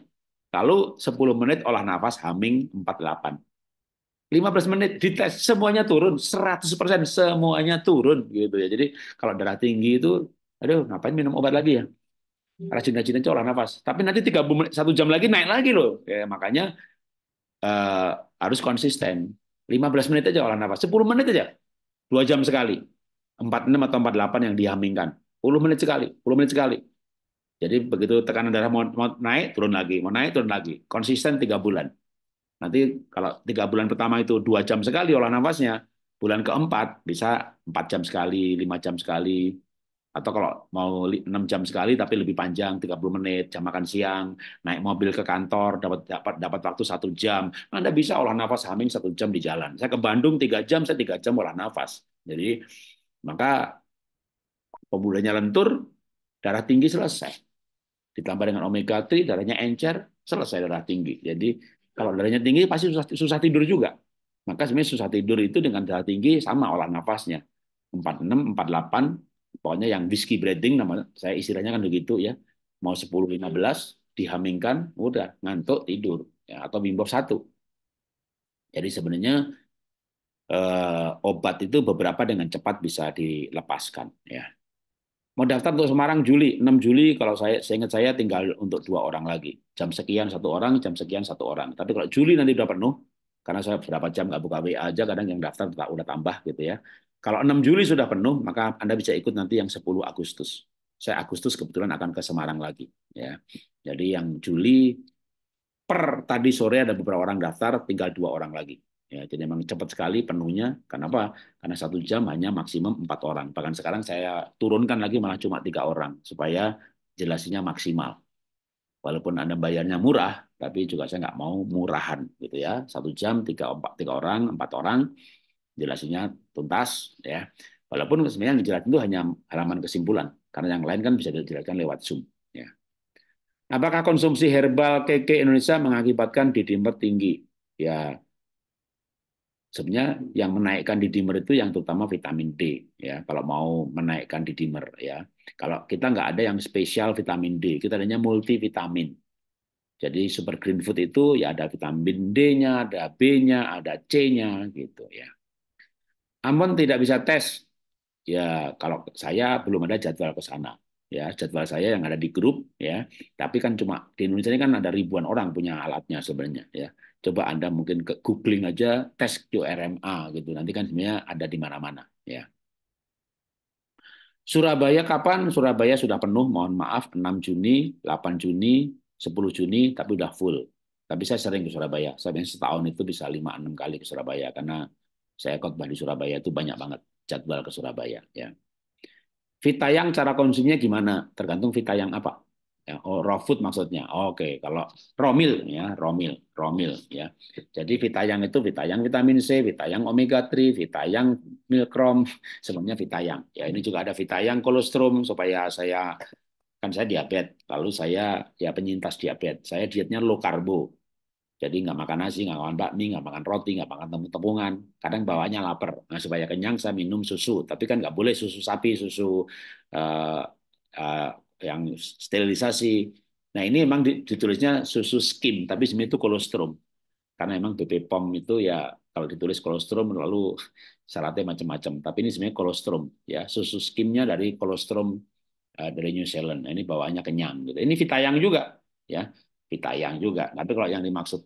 Lalu 10 menit olah nafas humming 48. 15 menit dites semuanya turun 100% semuanya turun gitu ya. Jadi kalau darah tinggi itu aduh ngapain minum obat lagi ya? Rajin rajin aja olah nafas. Tapi nanti tiga menit, satu jam lagi naik lagi loh. Ya, makanya uh, harus konsisten. 15 menit aja olah nafas. 10 menit aja. Dua jam sekali. 46 atau 48 yang dihamingkan. 10 menit sekali. 10 menit sekali. Jadi begitu tekanan darah mau, mau naik, turun lagi. Mau naik, turun lagi. Konsisten tiga bulan. Nanti kalau tiga bulan pertama itu dua jam sekali olah nafasnya, bulan keempat bisa empat jam sekali, lima jam sekali, atau kalau mau 6 jam sekali tapi lebih panjang 30 menit jam makan siang naik mobil ke kantor dapat dapat dapat waktu satu jam anda bisa olah nafas hamil satu jam di jalan saya ke Bandung tiga jam saya tiga jam olah nafas jadi maka pembuluhnya lentur darah tinggi selesai ditambah dengan omega 3 darahnya encer selesai darah tinggi jadi kalau darahnya tinggi pasti susah susah tidur juga maka sebenarnya susah tidur itu dengan darah tinggi sama olah nafasnya 46 48 pokoknya yang whiskey breeding namanya saya istilahnya kan begitu ya mau 10 15 dihamingkan udah ngantuk tidur ya, atau bimbo satu jadi sebenarnya eh, obat itu beberapa dengan cepat bisa dilepaskan ya mau daftar untuk Semarang Juli 6 Juli kalau saya saya ingat saya tinggal untuk dua orang lagi jam sekian satu orang jam sekian satu orang tapi kalau Juli nanti udah penuh karena saya berapa jam nggak buka WA aja kadang yang daftar udah tambah gitu ya kalau 6 Juli sudah penuh, maka Anda bisa ikut nanti yang 10 Agustus. Saya Agustus kebetulan akan ke Semarang lagi. Ya. Jadi yang Juli per tadi sore ada beberapa orang daftar, tinggal dua orang lagi. Ya, jadi memang cepat sekali penuhnya. Kenapa? Karena satu jam hanya maksimum empat orang. Bahkan sekarang saya turunkan lagi malah cuma tiga orang supaya jelasinya maksimal. Walaupun anda bayarnya murah, tapi juga saya nggak mau murahan gitu ya. Satu jam tiga empat tiga orang empat orang Jelasnya tuntas ya. Walaupun sebenarnya yang dijelaskan itu hanya halaman kesimpulan karena yang lain kan bisa dijelaskan lewat Zoom ya. Apakah konsumsi herbal keke Indonesia mengakibatkan didimer tinggi? Ya sebenarnya yang menaikkan didimer itu yang terutama vitamin D ya kalau mau menaikkan didimer ya kalau kita nggak ada yang spesial vitamin D kita adanya multivitamin jadi super green food itu ya ada vitamin D-nya ada B-nya ada C-nya gitu ya Ambon tidak bisa tes. Ya, kalau saya belum ada jadwal ke sana. Ya, jadwal saya yang ada di grup ya. Tapi kan cuma di Indonesia ini kan ada ribuan orang punya alatnya sebenarnya ya. Coba Anda mungkin ke googling aja tes QRMA gitu. Nanti kan sebenarnya ada di mana-mana ya. Surabaya kapan? Surabaya sudah penuh, mohon maaf, 6 Juni, 8 Juni, 10 Juni, tapi sudah full. Tapi saya sering ke Surabaya. Saya setahun itu bisa 5-6 kali ke Surabaya, karena saya khotbah di Surabaya itu banyak banget jadwal ke Surabaya. Ya. Vitayang cara konsumsinya gimana? Tergantung Vitayang apa. Ya, oh, raw food maksudnya. Oh, Oke, okay. kalau romil ya, romil, romil ya. Jadi Vitayang itu Vitayang vitamin C, Vitayang omega 3, Vitayang milkrom, sebelumnya Vitayang. Ya, ini juga ada Vitayang kolostrum supaya saya kan saya diabetes, lalu saya ya penyintas diabetes. Saya dietnya low karbo. Jadi nggak makan nasi, nggak makan bakmi, nggak makan roti, nggak makan tepung-tepungan. Kadang bawaannya lapar. Nah, supaya kenyang saya minum susu. Tapi kan nggak boleh susu sapi, susu uh, uh, yang sterilisasi. Nah ini memang ditulisnya susu skim, tapi sebenarnya itu kolostrum. Karena memang BP POM itu ya kalau ditulis kolostrum lalu syaratnya macam-macam. Tapi ini sebenarnya kolostrum. ya Susu skimnya dari kolostrum uh, dari New Zealand. Nah, ini bawahnya kenyang. Gitu. Ini Vitayang juga. ya Vitayang juga. Tapi kalau yang dimaksud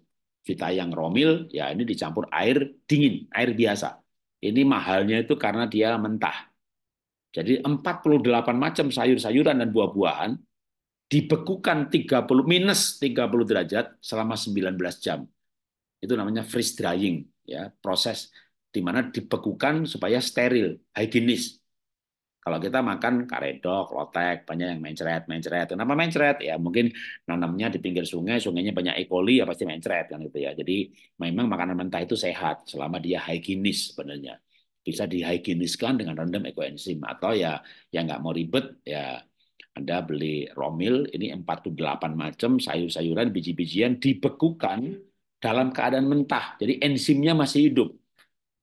yang Romil, ya ini dicampur air dingin, air biasa. Ini mahalnya itu karena dia mentah. Jadi 48 macam sayur-sayuran dan buah-buahan dibekukan 30 minus 30 derajat selama 19 jam. Itu namanya freeze drying, ya proses di mana dibekukan supaya steril, higienis. Kalau kita makan karedok, lotek, banyak yang mencret, mencret. Kenapa mencret? Ya mungkin nanamnya di pinggir sungai, sungainya banyak E. coli ya pasti mencret kan gitu ya. Jadi memang makanan mentah itu sehat selama dia higienis sebenarnya. Bisa dihigieniskan dengan rendam ekoenzim atau ya yang nggak mau ribet ya anda beli romil ini 48 macam sayur-sayuran biji-bijian dibekukan dalam keadaan mentah. Jadi enzimnya masih hidup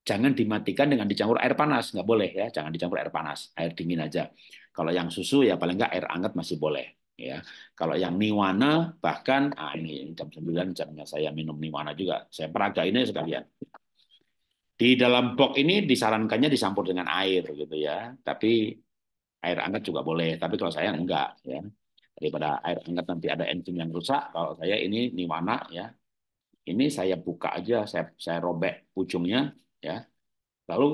jangan dimatikan dengan dicampur air panas, nggak boleh ya, jangan dicampur air panas, air dingin aja. Kalau yang susu ya paling nggak air hangat masih boleh ya. Kalau yang niwana bahkan ah ini jam 9 jamnya saya minum niwana juga, saya peraga ini sekalian. Di dalam box ini disarankannya disampur dengan air gitu ya, tapi air hangat juga boleh, tapi kalau saya enggak ya. Daripada air hangat nanti ada enzim yang rusak, kalau saya ini niwana ya. Ini saya buka aja, saya saya robek ujungnya, ya lalu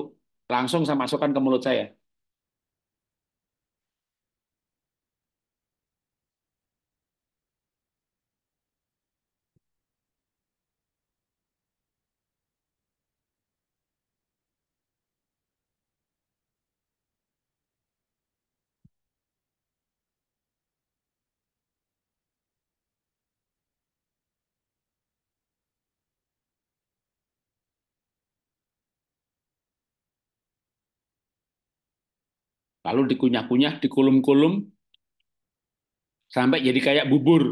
langsung saya masukkan ke mulut saya lalu dikunyah-kunyah di kolom-kolom sampai jadi kayak bubur.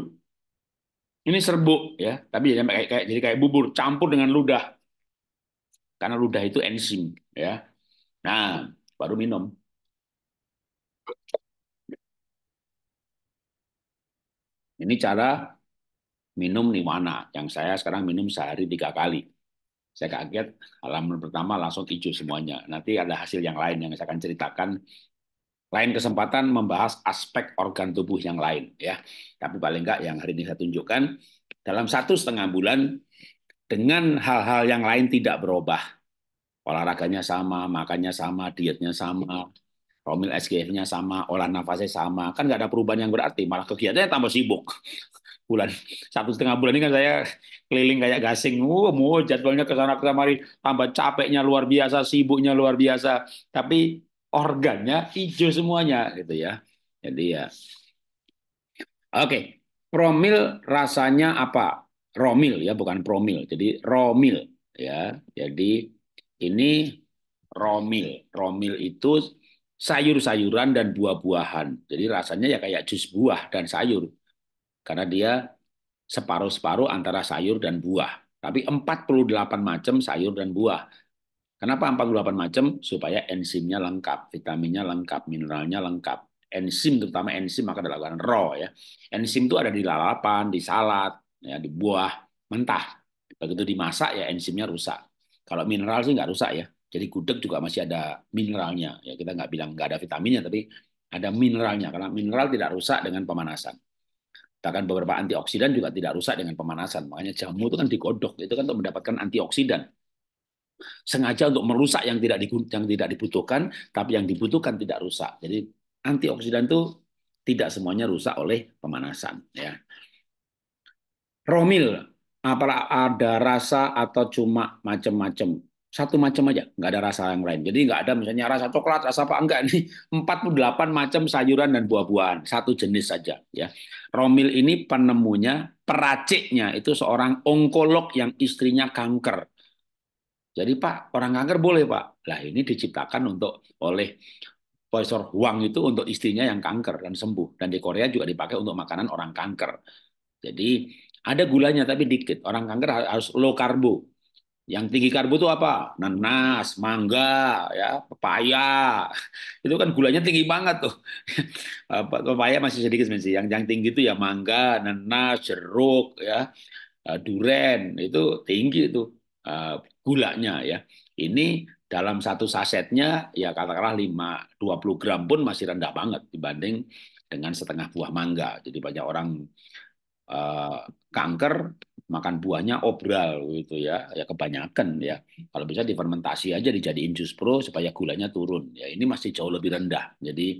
Ini serbuk ya, tapi jadi kayak, kayak jadi kayak bubur campur dengan ludah. Karena ludah itu enzim ya. Nah, baru minum. Ini cara minum mana yang saya sekarang minum sehari tiga kali. Saya kaget, halaman pertama langsung hijau semuanya. Nanti ada hasil yang lain yang saya akan ceritakan lain kesempatan membahas aspek organ tubuh yang lain ya. Tapi paling enggak yang hari ini saya tunjukkan dalam satu setengah bulan dengan hal-hal yang lain tidak berubah. Olahraganya sama, makannya sama, dietnya sama, romil SGF-nya sama, olah nafasnya sama. Kan nggak ada perubahan yang berarti, malah kegiatannya tambah sibuk. Bulan satu setengah bulan ini kan saya keliling kayak gasing, oh, mau jadwalnya ke sana ke kemari, tambah capeknya luar biasa, sibuknya luar biasa. Tapi organnya hijau semuanya gitu ya. Jadi ya. Oke, promil rasanya apa? Romil ya, bukan promil. Jadi romil ya. Jadi ini romil. Romil itu sayur-sayuran dan buah-buahan. Jadi rasanya ya kayak jus buah dan sayur. Karena dia separuh-separuh antara sayur dan buah. Tapi 48 macam sayur dan buah. Kenapa 48 macam? Supaya enzimnya lengkap, vitaminnya lengkap, mineralnya lengkap. Enzim terutama enzim maka dilakukan raw ya. Enzim itu ada di lalapan, di salad, ya, di buah mentah. Begitu dimasak ya enzimnya rusak. Kalau mineral sih nggak rusak ya. Jadi gudeg juga masih ada mineralnya. Ya kita nggak bilang nggak ada vitaminnya, tapi ada mineralnya karena mineral tidak rusak dengan pemanasan. Bahkan beberapa antioksidan juga tidak rusak dengan pemanasan. Makanya jamu itu kan digodok itu kan untuk mendapatkan antioksidan sengaja untuk merusak yang tidak yang tidak dibutuhkan, tapi yang dibutuhkan tidak rusak. Jadi antioksidan itu tidak semuanya rusak oleh pemanasan. Ya. Romil, apa ada rasa atau cuma macam-macam? Satu macam aja, nggak ada rasa yang lain. Jadi nggak ada misalnya rasa coklat, rasa apa enggak ini 48 macam sayuran dan buah-buahan, satu jenis saja. Ya, Romil ini penemunya, peraciknya itu seorang onkolog yang istrinya kanker jadi Pak, orang kanker boleh Pak. Lah ini diciptakan untuk oleh Profesor Huang itu untuk istrinya yang kanker dan sembuh. Dan di Korea juga dipakai untuk makanan orang kanker. Jadi ada gulanya tapi dikit. Orang kanker harus low karbo. Yang tinggi karbo itu apa? Nanas, mangga, ya, pepaya. Itu kan gulanya tinggi banget tuh. pepaya masih sedikit sih. Yang yang tinggi itu ya mangga, nanas, jeruk, ya, eh, duren itu tinggi tuh. Eh, gulanya ya. Ini dalam satu sasetnya ya katakanlah 5 20 gram pun masih rendah banget dibanding dengan setengah buah mangga. Jadi banyak orang uh, kanker makan buahnya obral gitu ya ya kebanyakan ya kalau bisa difermentasi aja dijadiin jus pro supaya gulanya turun ya ini masih jauh lebih rendah jadi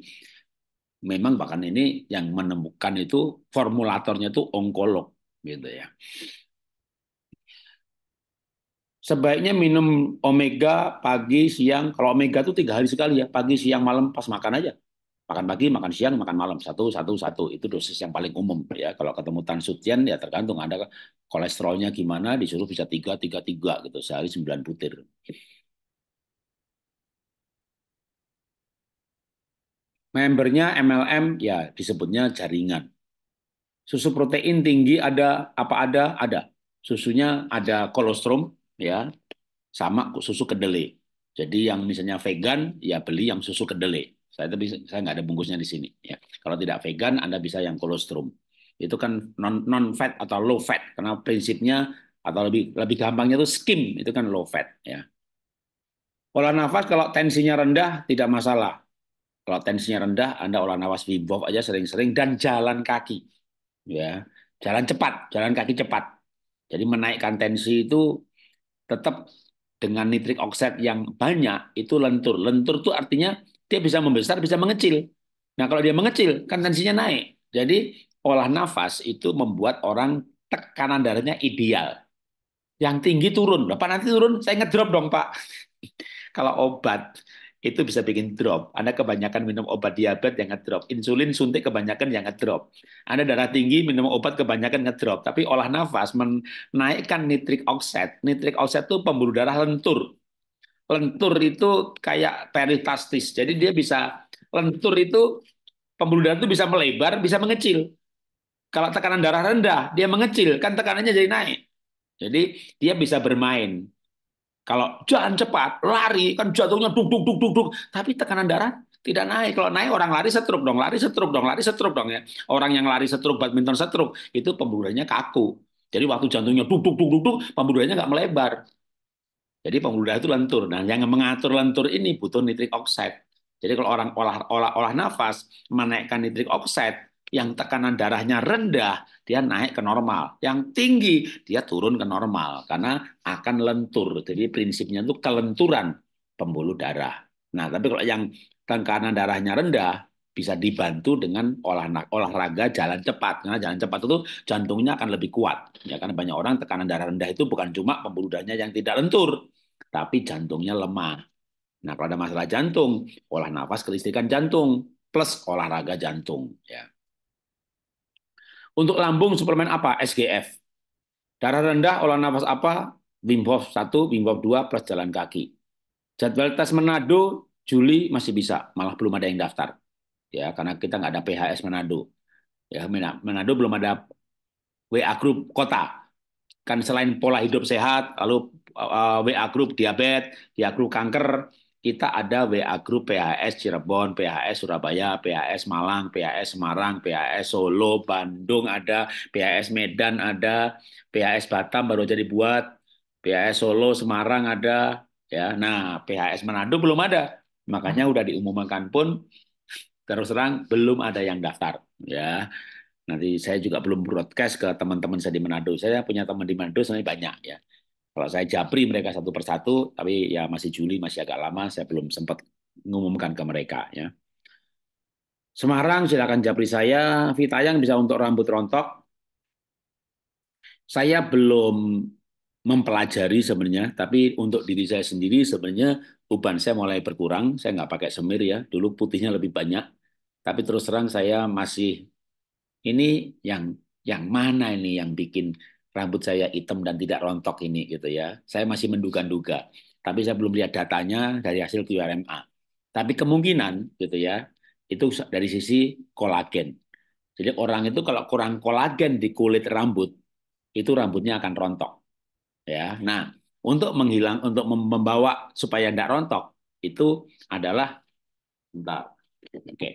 memang bahkan ini yang menemukan itu formulatornya itu onkolog gitu ya sebaiknya minum omega pagi, siang. Kalau omega itu tiga hari sekali ya, pagi, siang, malam, pas makan aja. Makan pagi, makan siang, makan malam. Satu, satu, satu. Itu dosis yang paling umum ya. Kalau ketemu tansutian ya tergantung ada kolesterolnya gimana, disuruh bisa tiga, tiga, tiga gitu. Sehari sembilan butir. Membernya MLM ya disebutnya jaringan. Susu protein tinggi ada apa ada? Ada. Susunya ada kolostrum, ya sama susu kedelai. Jadi yang misalnya vegan ya beli yang susu kedelai. Saya tapi saya nggak ada bungkusnya di sini ya. Kalau tidak vegan Anda bisa yang kolostrum. Itu kan non non fat atau low fat karena prinsipnya atau lebih lebih gampangnya itu skim itu kan low fat ya. Olah nafas kalau tensinya rendah tidak masalah. Kalau tensinya rendah Anda olah nafas Wim Hof aja sering-sering dan jalan kaki. Ya, jalan cepat, jalan kaki cepat. Jadi menaikkan tensi itu tetap dengan nitrik oxide yang banyak itu lentur. Lentur itu artinya dia bisa membesar, bisa mengecil. Nah kalau dia mengecil kan tensinya naik. Jadi olah nafas itu membuat orang tekanan darahnya ideal. Yang tinggi turun. berapa nanti turun saya ngedrop dong Pak. kalau obat itu bisa bikin drop. Anda kebanyakan minum obat diabetes yang ngedrop, insulin suntik kebanyakan yang ngedrop. Anda darah tinggi minum obat kebanyakan ngedrop, tapi olah nafas menaikkan nitrik oxide. Nitrik oxide itu pembuluh darah lentur. Lentur itu kayak peritastis. Jadi dia bisa lentur itu pembuluh darah itu bisa melebar, bisa mengecil. Kalau tekanan darah rendah, dia mengecil, kan tekanannya jadi naik. Jadi dia bisa bermain. Kalau jalan cepat, lari, kan jatuhnya duk duk duk duk duk, tapi tekanan darah tidak naik. Kalau naik orang lari setruk dong, lari setruk dong, lari setruk dong ya. Orang yang lari setruk badminton setruk itu pembuluhnya kaku. Jadi waktu jantungnya duk duk duk duk, duk pembuluhnya nggak melebar. Jadi pembuluh darah itu lentur. Nah, yang mengatur lentur ini butuh nitrik oxide. Jadi kalau orang olah olah olah nafas menaikkan nitrik oxide, yang tekanan darahnya rendah, dia naik ke normal. Yang tinggi, dia turun ke normal. Karena akan lentur. Jadi prinsipnya itu kelenturan pembuluh darah. Nah, tapi kalau yang tekanan darahnya rendah, bisa dibantu dengan olah, olahraga jalan cepat karena jalan cepat itu jantungnya akan lebih kuat ya kan banyak orang tekanan darah rendah itu bukan cuma pembuluh darahnya yang tidak lentur tapi jantungnya lemah nah kalau ada masalah jantung olah nafas kelistrikan jantung plus olahraga jantung ya untuk lambung suplemen apa? SGF. Darah rendah olah nafas apa? Wim Hof 1, Wim Hof 2 plus jalan kaki. Jadwal tes Manado Juli masih bisa, malah belum ada yang daftar. Ya, karena kita nggak ada PHS Manado. Ya, Manado belum ada WA grup kota. Kan selain pola hidup sehat, lalu eh, WA grup diabetes, WA grup kanker, kita ada WA Group PHS Cirebon, PHS Surabaya, PHS Malang, PHS Semarang, PHS Solo, Bandung ada, PHS Medan ada, PHS Batam baru jadi buat, PHS Solo, Semarang ada, ya. Nah, PHS Manado belum ada. Makanya udah diumumkan pun terus terang belum ada yang daftar, ya. Nanti saya juga belum broadcast ke teman-teman saya di Manado. Saya punya teman di Manado sebenarnya banyak ya. Kalau saya japri mereka satu persatu, tapi ya masih Juli, masih agak lama, saya belum sempat mengumumkan ke mereka. Ya. Semarang silakan japri saya, Vitayang bisa untuk rambut rontok. Saya belum mempelajari sebenarnya, tapi untuk diri saya sendiri sebenarnya uban saya mulai berkurang, saya nggak pakai semir ya, dulu putihnya lebih banyak, tapi terus terang saya masih ini yang yang mana ini yang bikin rambut saya hitam dan tidak rontok ini gitu ya. Saya masih menduga-duga, tapi saya belum lihat datanya dari hasil QRMA. Tapi kemungkinan gitu ya, itu dari sisi kolagen. Jadi orang itu kalau kurang kolagen di kulit rambut, itu rambutnya akan rontok. Ya. Nah, untuk menghilang untuk membawa supaya tidak rontok itu adalah entar. Oke. Okay.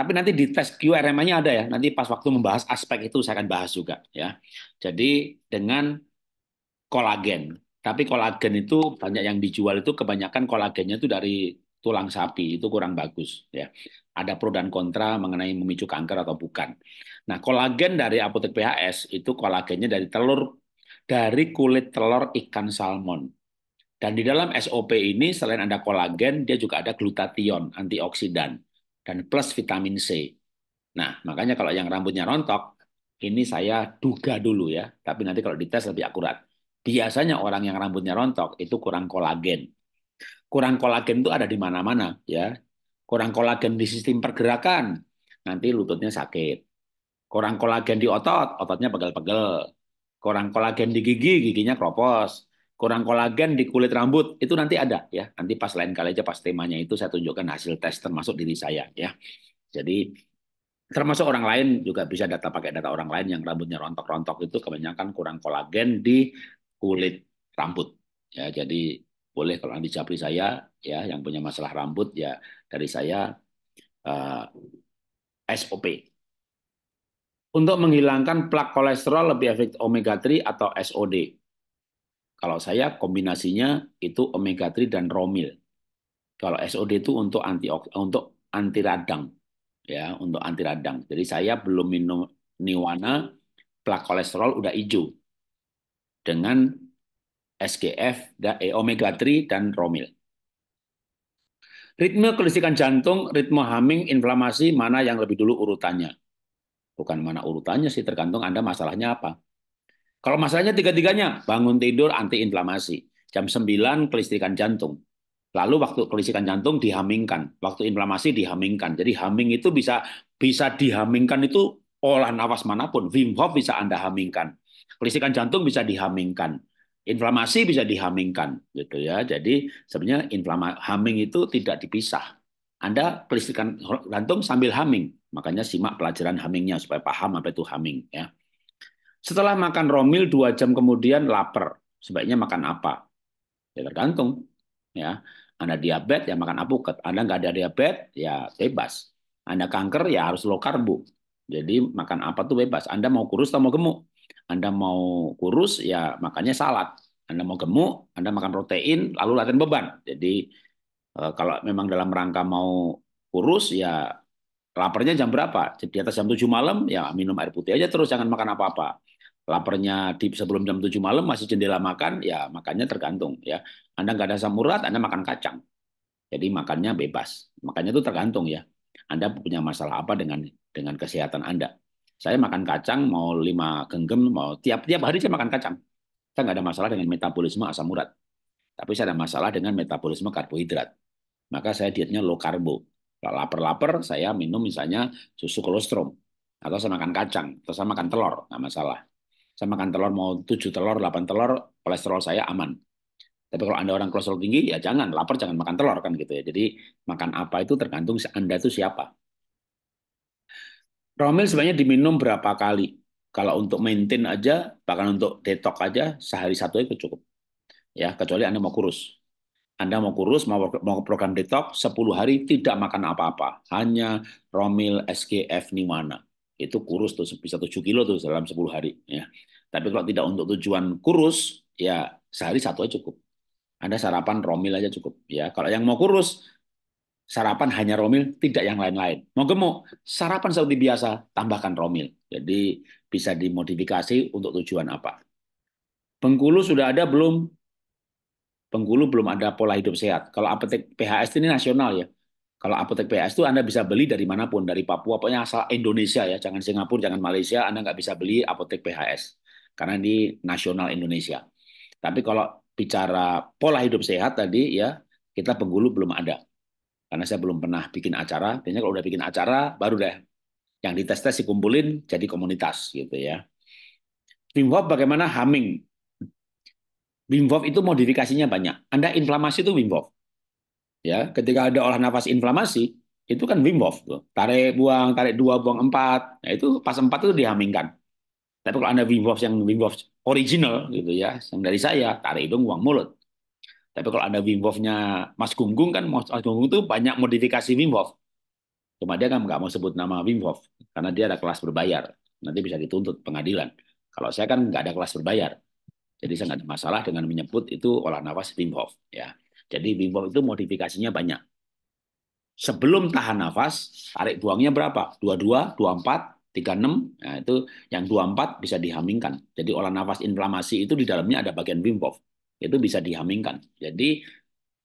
Tapi nanti di tes qrm nya ada ya. Nanti pas waktu membahas aspek itu saya akan bahas juga ya. Jadi dengan kolagen. Tapi kolagen itu banyak yang dijual itu kebanyakan kolagennya itu dari tulang sapi itu kurang bagus ya. Ada pro dan kontra mengenai memicu kanker atau bukan. Nah, kolagen dari apotek PHS itu kolagennya dari telur dari kulit telur ikan salmon. Dan di dalam SOP ini selain ada kolagen, dia juga ada glutathione, antioksidan dan plus vitamin C. Nah, makanya kalau yang rambutnya rontok, ini saya duga dulu ya, tapi nanti kalau dites lebih akurat. Biasanya orang yang rambutnya rontok itu kurang kolagen. Kurang kolagen itu ada di mana-mana ya. Kurang kolagen di sistem pergerakan, nanti lututnya sakit. Kurang kolagen di otot, ototnya pegel-pegel. Kurang kolagen di gigi, giginya kropos kurang kolagen di kulit rambut itu nanti ada ya. Nanti pas lain kali aja pas temanya itu saya tunjukkan hasil tes termasuk diri saya ya. Jadi termasuk orang lain juga bisa data pakai data orang lain yang rambutnya rontok-rontok itu kebanyakan kurang kolagen di kulit rambut ya. Jadi boleh kalau di capri saya ya yang punya masalah rambut ya dari saya uh, eh, SOP untuk menghilangkan plak kolesterol lebih efektif omega 3 atau SOD. Kalau saya kombinasinya itu omega 3 dan romil. Kalau SOD itu untuk anti untuk anti radang ya, untuk anti radang. Jadi saya belum minum niwana plak kolesterol udah hijau dengan SGF, eh, omega 3 dan romil. Ritme kelisikan jantung, ritme haming, inflamasi, mana yang lebih dulu urutannya? Bukan mana urutannya sih, tergantung Anda masalahnya apa. Kalau masalahnya tiga-tiganya, bangun tidur antiinflamasi. Jam 9 kelistrikan jantung. Lalu waktu kelistrikan jantung dihamingkan, waktu inflamasi dihamingkan. Jadi haming itu bisa bisa dihamingkan itu olah nafas manapun. Wim Hof bisa Anda hamingkan. Kelistrikan jantung bisa dihamingkan. Inflamasi bisa dihamingkan gitu ya. Jadi sebenarnya inflama haming itu tidak dipisah. Anda kelistrikan jantung sambil haming. Makanya simak pelajaran hamingnya supaya paham apa itu haming ya. Setelah makan romil dua jam kemudian lapar, sebaiknya makan apa? Ya tergantung. Ya, Anda diabetes ya makan apuket Anda nggak ada diabetes ya bebas. Anda kanker ya harus low karbo. Jadi makan apa tuh bebas. Anda mau kurus atau mau gemuk. Anda mau kurus ya makannya salad. Anda mau gemuk, Anda makan protein lalu latihan beban. Jadi eh, kalau memang dalam rangka mau kurus ya Laparnya jam berapa? Di atas jam 7 malam, ya minum air putih aja terus, jangan makan apa-apa. Laparnya di sebelum jam 7 malam masih jendela makan, ya makannya tergantung. ya. Anda nggak ada samurat, Anda makan kacang. Jadi makannya bebas. Makannya itu tergantung ya. Anda punya masalah apa dengan dengan kesehatan Anda. Saya makan kacang, mau lima genggam, mau tiap-tiap hari saya makan kacang. Saya nggak ada masalah dengan metabolisme asam urat. Tapi saya ada masalah dengan metabolisme karbohidrat. Maka saya dietnya low karbo kalau lapar-lapar, saya minum misalnya susu kolostrum. Atau saya makan kacang, atau saya makan telur, nggak masalah. Saya makan telur, mau 7 telur, 8 telur, kolesterol saya aman. Tapi kalau Anda orang kolesterol tinggi, ya jangan. Lapar, jangan makan telur, kan gitu ya. Jadi, makan apa itu tergantung Anda itu siapa. Romil sebenarnya diminum berapa kali? Kalau untuk maintain aja, bahkan untuk detox aja, sehari satu itu cukup. Ya, kecuali Anda mau kurus. Anda mau kurus, mau, mau program detox, 10 hari tidak makan apa-apa. Hanya Romil SKF Niwana. Itu kurus tuh bisa 7 kilo tuh dalam 10 hari. ya. Tapi kalau tidak untuk tujuan kurus, ya sehari satu aja cukup. Anda sarapan Romil aja cukup. ya. Kalau yang mau kurus, sarapan hanya Romil, tidak yang lain-lain. Mau gemuk, sarapan seperti biasa, tambahkan Romil. Jadi bisa dimodifikasi untuk tujuan apa. Bengkulu sudah ada belum? Bengkulu belum ada pola hidup sehat. Kalau apotek PHS ini nasional ya. Kalau apotek PHS itu Anda bisa beli dari manapun, dari Papua, pokoknya asal Indonesia ya, jangan Singapura, jangan Malaysia, Anda nggak bisa beli apotek PHS. Karena ini nasional Indonesia. Tapi kalau bicara pola hidup sehat tadi ya, kita Bengkulu belum ada. Karena saya belum pernah bikin acara. Biasanya kalau udah bikin acara, baru deh yang dites-tes dikumpulin jadi komunitas gitu ya. Tim bagaimana Haming? Wim Hof itu modifikasinya banyak. Anda inflamasi itu Wim Hof. Ya, ketika ada olah nafas inflamasi, itu kan Wim Hof. Tuh. Tarik buang, tarik dua, buang empat. Nah, itu pas empat itu dihamingkan. Tapi kalau Anda Wim Hof yang Wim Hof original gitu ya, yang dari saya, tarik hidung, buang mulut. Tapi kalau Anda Wim hof Mas Gunggung kan, Mas Gunggung itu banyak modifikasi Wim Hof. Cuma dia kan nggak mau sebut nama Wim Hof, karena dia ada kelas berbayar. Nanti bisa dituntut pengadilan. Kalau saya kan nggak ada kelas berbayar. Jadi saya nggak ada masalah dengan menyebut itu olah nafas Wim Hof. Ya. Jadi Wim Hof itu modifikasinya banyak. Sebelum tahan nafas, tarik buangnya berapa? 22, 24, 36. Nah, itu yang 24 bisa dihamingkan. Jadi olah nafas inflamasi itu di dalamnya ada bagian Wim Hof. Itu bisa dihamingkan. Jadi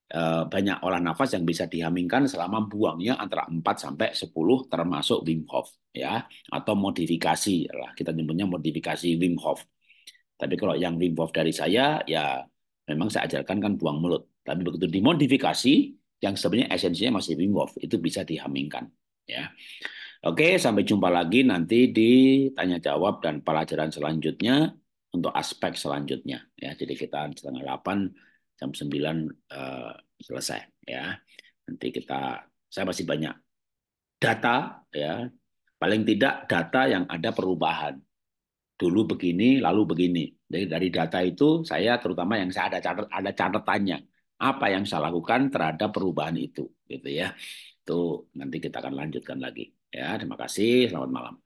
eh, banyak olah nafas yang bisa dihamingkan selama buangnya antara 4 sampai 10 termasuk Wim Hof ya atau modifikasi lah kita nyebutnya modifikasi Wim Hof tapi kalau yang Wim dari saya, ya memang saya ajarkan kan buang mulut. Tapi begitu dimodifikasi, yang sebenarnya esensinya masih Wim itu bisa dihamingkan. Ya. Oke, sampai jumpa lagi nanti di tanya jawab dan pelajaran selanjutnya untuk aspek selanjutnya. Ya, jadi kita setengah delapan jam sembilan uh, selesai. Ya, nanti kita saya masih banyak data ya paling tidak data yang ada perubahan dulu begini, lalu begini. Jadi dari data itu saya terutama yang saya ada catat, ada catatannya apa yang saya lakukan terhadap perubahan itu, gitu ya. Itu nanti kita akan lanjutkan lagi. Ya, terima kasih. Selamat malam.